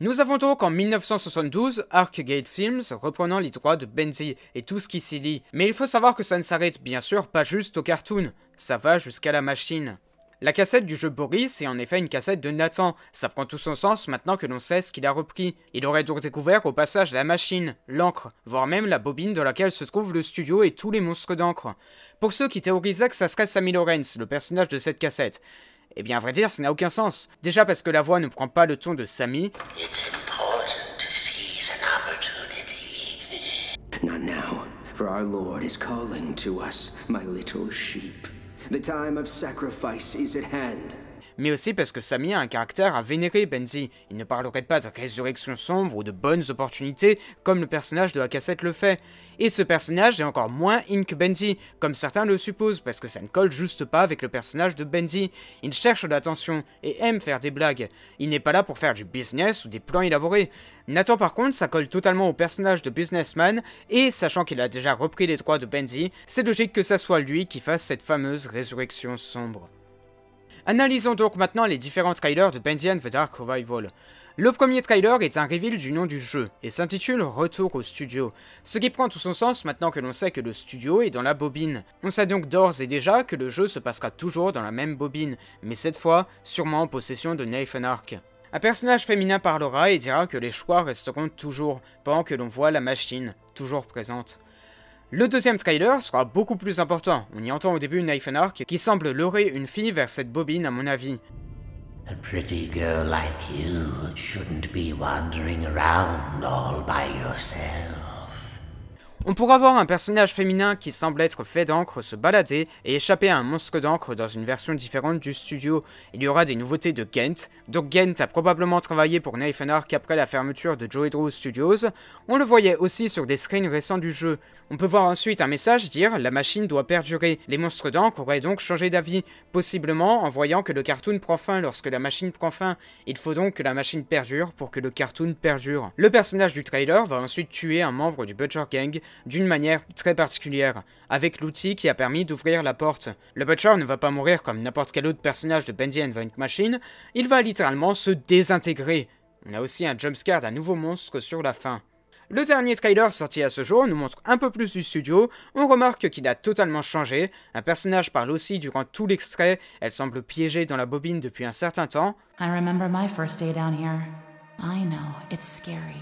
Nous avons donc en 1972 Arcgate Films reprenant les droits de Benzie, et tout ce qui s'y lie, mais il faut savoir que ça ne s'arrête bien sûr pas juste au cartoon, ça va jusqu'à la machine. La cassette du jeu Boris est en effet une cassette de Nathan, ça prend tout son sens maintenant que l'on sait ce qu'il a repris. Il aurait donc découvert au passage la machine, l'encre, voire même la bobine dans laquelle se trouve le studio et tous les monstres d'encre. Pour ceux qui théorisaient que ça serait Sammy Lawrence, le personnage de cette cassette, et eh bien, à vrai dire, ça n'a aucun sens. Déjà parce que la voix ne prend pas le ton de Samy. It's important Not now, for our Lord is calling to us, my little sheep. The time of sacrifice is at hand mais aussi parce que Sammy a un caractère à vénérer Benzi. Il ne parlerait pas de résurrection sombre ou de bonnes opportunités comme le personnage de la cassette le fait. Et ce personnage est encore moins in que comme certains le supposent, parce que ça ne colle juste pas avec le personnage de Benzi. Il cherche l'attention et aime faire des blagues. Il n'est pas là pour faire du business ou des plans élaborés. Nathan par contre, ça colle totalement au personnage de businessman, et sachant qu'il a déjà repris les droits de Benzi, c'est logique que ça soit lui qui fasse cette fameuse résurrection sombre. Analysons donc maintenant les différents trailers de and The Dark Revival. Le premier trailer est un reveal du nom du jeu et s'intitule Retour au studio, ce qui prend tout son sens maintenant que l'on sait que le studio est dans la bobine. On sait donc d'ores et déjà que le jeu se passera toujours dans la même bobine, mais cette fois sûrement en possession de Nathan Ark. Un personnage féminin parlera et dira que les choix resteront toujours, pendant que l'on voit la machine, toujours présente. Le deuxième trailer sera beaucoup plus important. On y entend au début une iPhone Arc qui semble leurrer une fille vers cette bobine à mon avis. On pourra voir un personnage féminin qui semble être fait d'encre se balader et échapper à un monstre d'encre dans une version différente du studio. Il y aura des nouveautés de Gent, donc Gent a probablement travaillé pour Knife and Ark après la fermeture de Joey Drew Studios. On le voyait aussi sur des screens récents du jeu. On peut voir ensuite un message dire « La machine doit perdurer ». Les monstres d'encre auraient donc changé d'avis, possiblement en voyant que le cartoon prend fin lorsque la machine prend fin. Il faut donc que la machine perdure pour que le cartoon perdure. Le personnage du trailer va ensuite tuer un membre du Butcher Gang d'une manière très particulière, avec l'outil qui a permis d'ouvrir la porte. Le Butcher ne va pas mourir comme n'importe quel autre personnage de Bendy and the Machine, il va littéralement se désintégrer. On a aussi un jumpscare d'un nouveau monstre sur la fin. Le dernier trailer sorti à ce jour nous montre un peu plus du studio, on remarque qu'il a totalement changé, un personnage parle aussi durant tout l'extrait, elle semble piégée dans la bobine depuis un certain temps. I remember my first day down here. I know, it's scary.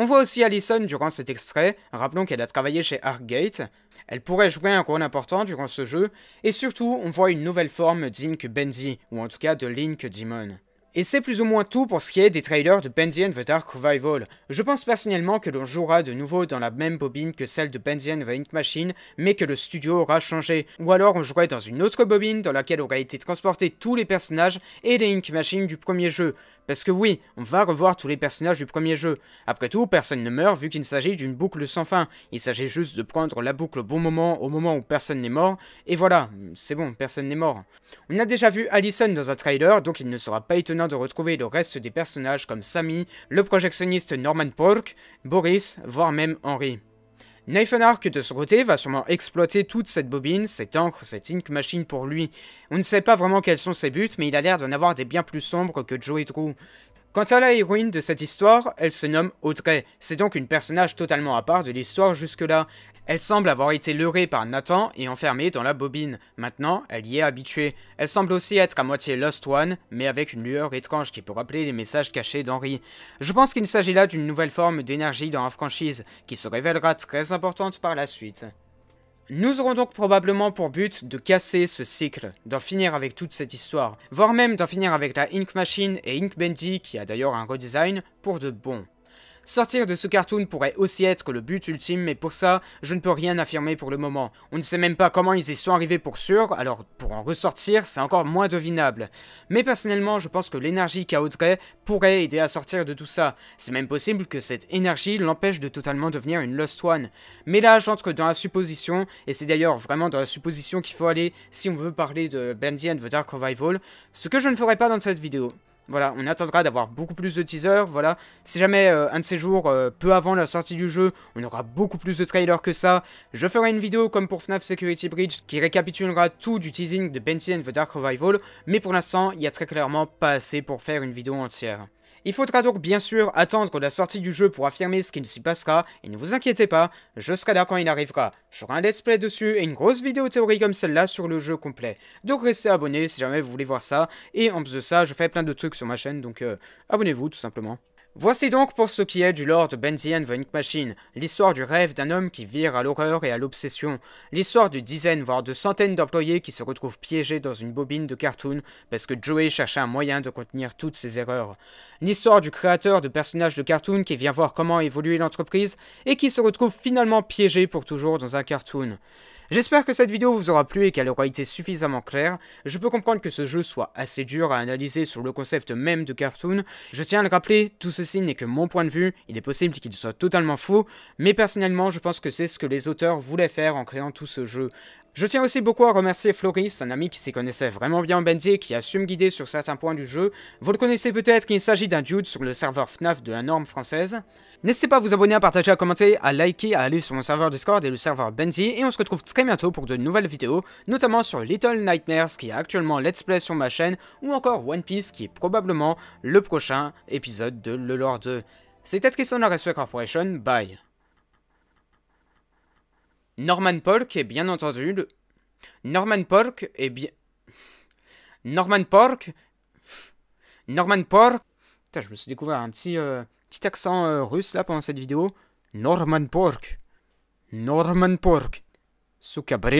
On voit aussi Allison durant cet extrait, rappelons qu'elle a travaillé chez Arcgate. Elle pourrait jouer un rôle important durant ce jeu, et surtout, on voit une nouvelle forme d'Ink Bendy, ou en tout cas de Link Demon. Et c'est plus ou moins tout pour ce qui est des trailers de Bendy and the Dark Revival. Je pense personnellement que l'on jouera de nouveau dans la même bobine que celle de Bendy and the Ink Machine, mais que le studio aura changé. Ou alors on jouerait dans une autre bobine dans laquelle auraient été transportés tous les personnages et les Ink Machines du premier jeu. Parce que oui, on va revoir tous les personnages du premier jeu. Après tout, personne ne meurt vu qu'il s'agit d'une boucle sans fin. Il s'agit juste de prendre la boucle au bon moment, au moment où personne n'est mort, et voilà, c'est bon, personne n'est mort. On a déjà vu Allison dans un trailer, donc il ne sera pas étonnant de retrouver le reste des personnages comme Sammy, le projectionniste Norman Polk, Boris, voire même Henry. Nathan Ark, de son côté, va sûrement exploiter toute cette bobine, cette encre, cette ink machine pour lui. On ne sait pas vraiment quels sont ses buts, mais il a l'air d'en avoir des bien plus sombres que Joey Drew. Quant à la héroïne de cette histoire, elle se nomme Audrey. C'est donc une personnage totalement à part de l'histoire jusque-là. Elle semble avoir été leurrée par Nathan et enfermée dans la bobine. Maintenant, elle y est habituée. Elle semble aussi être à moitié Lost One, mais avec une lueur étrange qui peut rappeler les messages cachés d'Henry. Je pense qu'il s'agit là d'une nouvelle forme d'énergie dans la franchise, qui se révélera très importante par la suite. Nous aurons donc probablement pour but de casser ce cycle, d'en finir avec toute cette histoire, voire même d'en finir avec la Ink Machine et Ink Bendy, qui a d'ailleurs un redesign, pour de bon. Sortir de ce cartoon pourrait aussi être le but ultime, mais pour ça, je ne peux rien affirmer pour le moment. On ne sait même pas comment ils y sont arrivés pour sûr, alors pour en ressortir, c'est encore moins devinable. Mais personnellement, je pense que l'énergie qu'a Audrey pourrait aider à sortir de tout ça. C'est même possible que cette énergie l'empêche de totalement devenir une Lost One. Mais là, j'entre dans la supposition, et c'est d'ailleurs vraiment dans la supposition qu'il faut aller si on veut parler de Bendy and the Dark Revival, ce que je ne ferai pas dans cette vidéo. Voilà, on attendra d'avoir beaucoup plus de teasers, voilà. Si jamais euh, un de ces jours, euh, peu avant la sortie du jeu, on aura beaucoup plus de trailers que ça, je ferai une vidéo comme pour FNAF Security Bridge qui récapitulera tout du teasing de bentley and the Dark Revival, mais pour l'instant, il y a très clairement pas assez pour faire une vidéo entière. Il faudra donc bien sûr attendre la sortie du jeu pour affirmer ce qu'il s'y passera, et ne vous inquiétez pas, je serai là quand il arrivera. J'aurai un let's play dessus et une grosse vidéo théorie comme celle-là sur le jeu complet. Donc restez abonnés si jamais vous voulez voir ça, et en plus de ça, je fais plein de trucs sur ma chaîne, donc euh, abonnez-vous tout simplement. Voici donc pour ce qui est du Lord de Vonk the Machine, l'histoire du rêve d'un homme qui vire à l'horreur et à l'obsession, l'histoire de dizaines voire de centaines d'employés qui se retrouvent piégés dans une bobine de cartoon parce que Joey cherchait un moyen de contenir toutes ses erreurs, l'histoire du créateur de personnages de cartoon qui vient voir comment évoluer l'entreprise et qui se retrouve finalement piégé pour toujours dans un cartoon, J'espère que cette vidéo vous aura plu et qu'elle aura été suffisamment claire. Je peux comprendre que ce jeu soit assez dur à analyser sur le concept même de cartoon. Je tiens à le rappeler, tout ceci n'est que mon point de vue, il est possible qu'il soit totalement faux, mais personnellement je pense que c'est ce que les auteurs voulaient faire en créant tout ce jeu. Je tiens aussi beaucoup à remercier Floris, un ami qui s'y connaissait vraiment bien en Bendy et qui a su me guider sur certains points du jeu. Vous le connaissez peut-être qu'il s'agit d'un dude sur le serveur FNAF de la norme française. N'hésitez pas à vous abonner, à partager, à commenter, à liker, à aller sur mon serveur Discord et le serveur Benzi, et on se retrouve très bientôt pour de nouvelles vidéos, notamment sur Little Nightmares qui est actuellement Let's Play sur ma chaîne, ou encore One Piece qui est probablement le prochain épisode de Le Lord 2. C'était Tristan de la Respect Corporation, bye Norman Polk est bien entendu le... Norman Polk est bien... Norman Pork Norman Pork je me suis découvert un petit... Euh, petit accent euh, russe là pendant cette vidéo. Norman Pork. Norman Pork. cabré.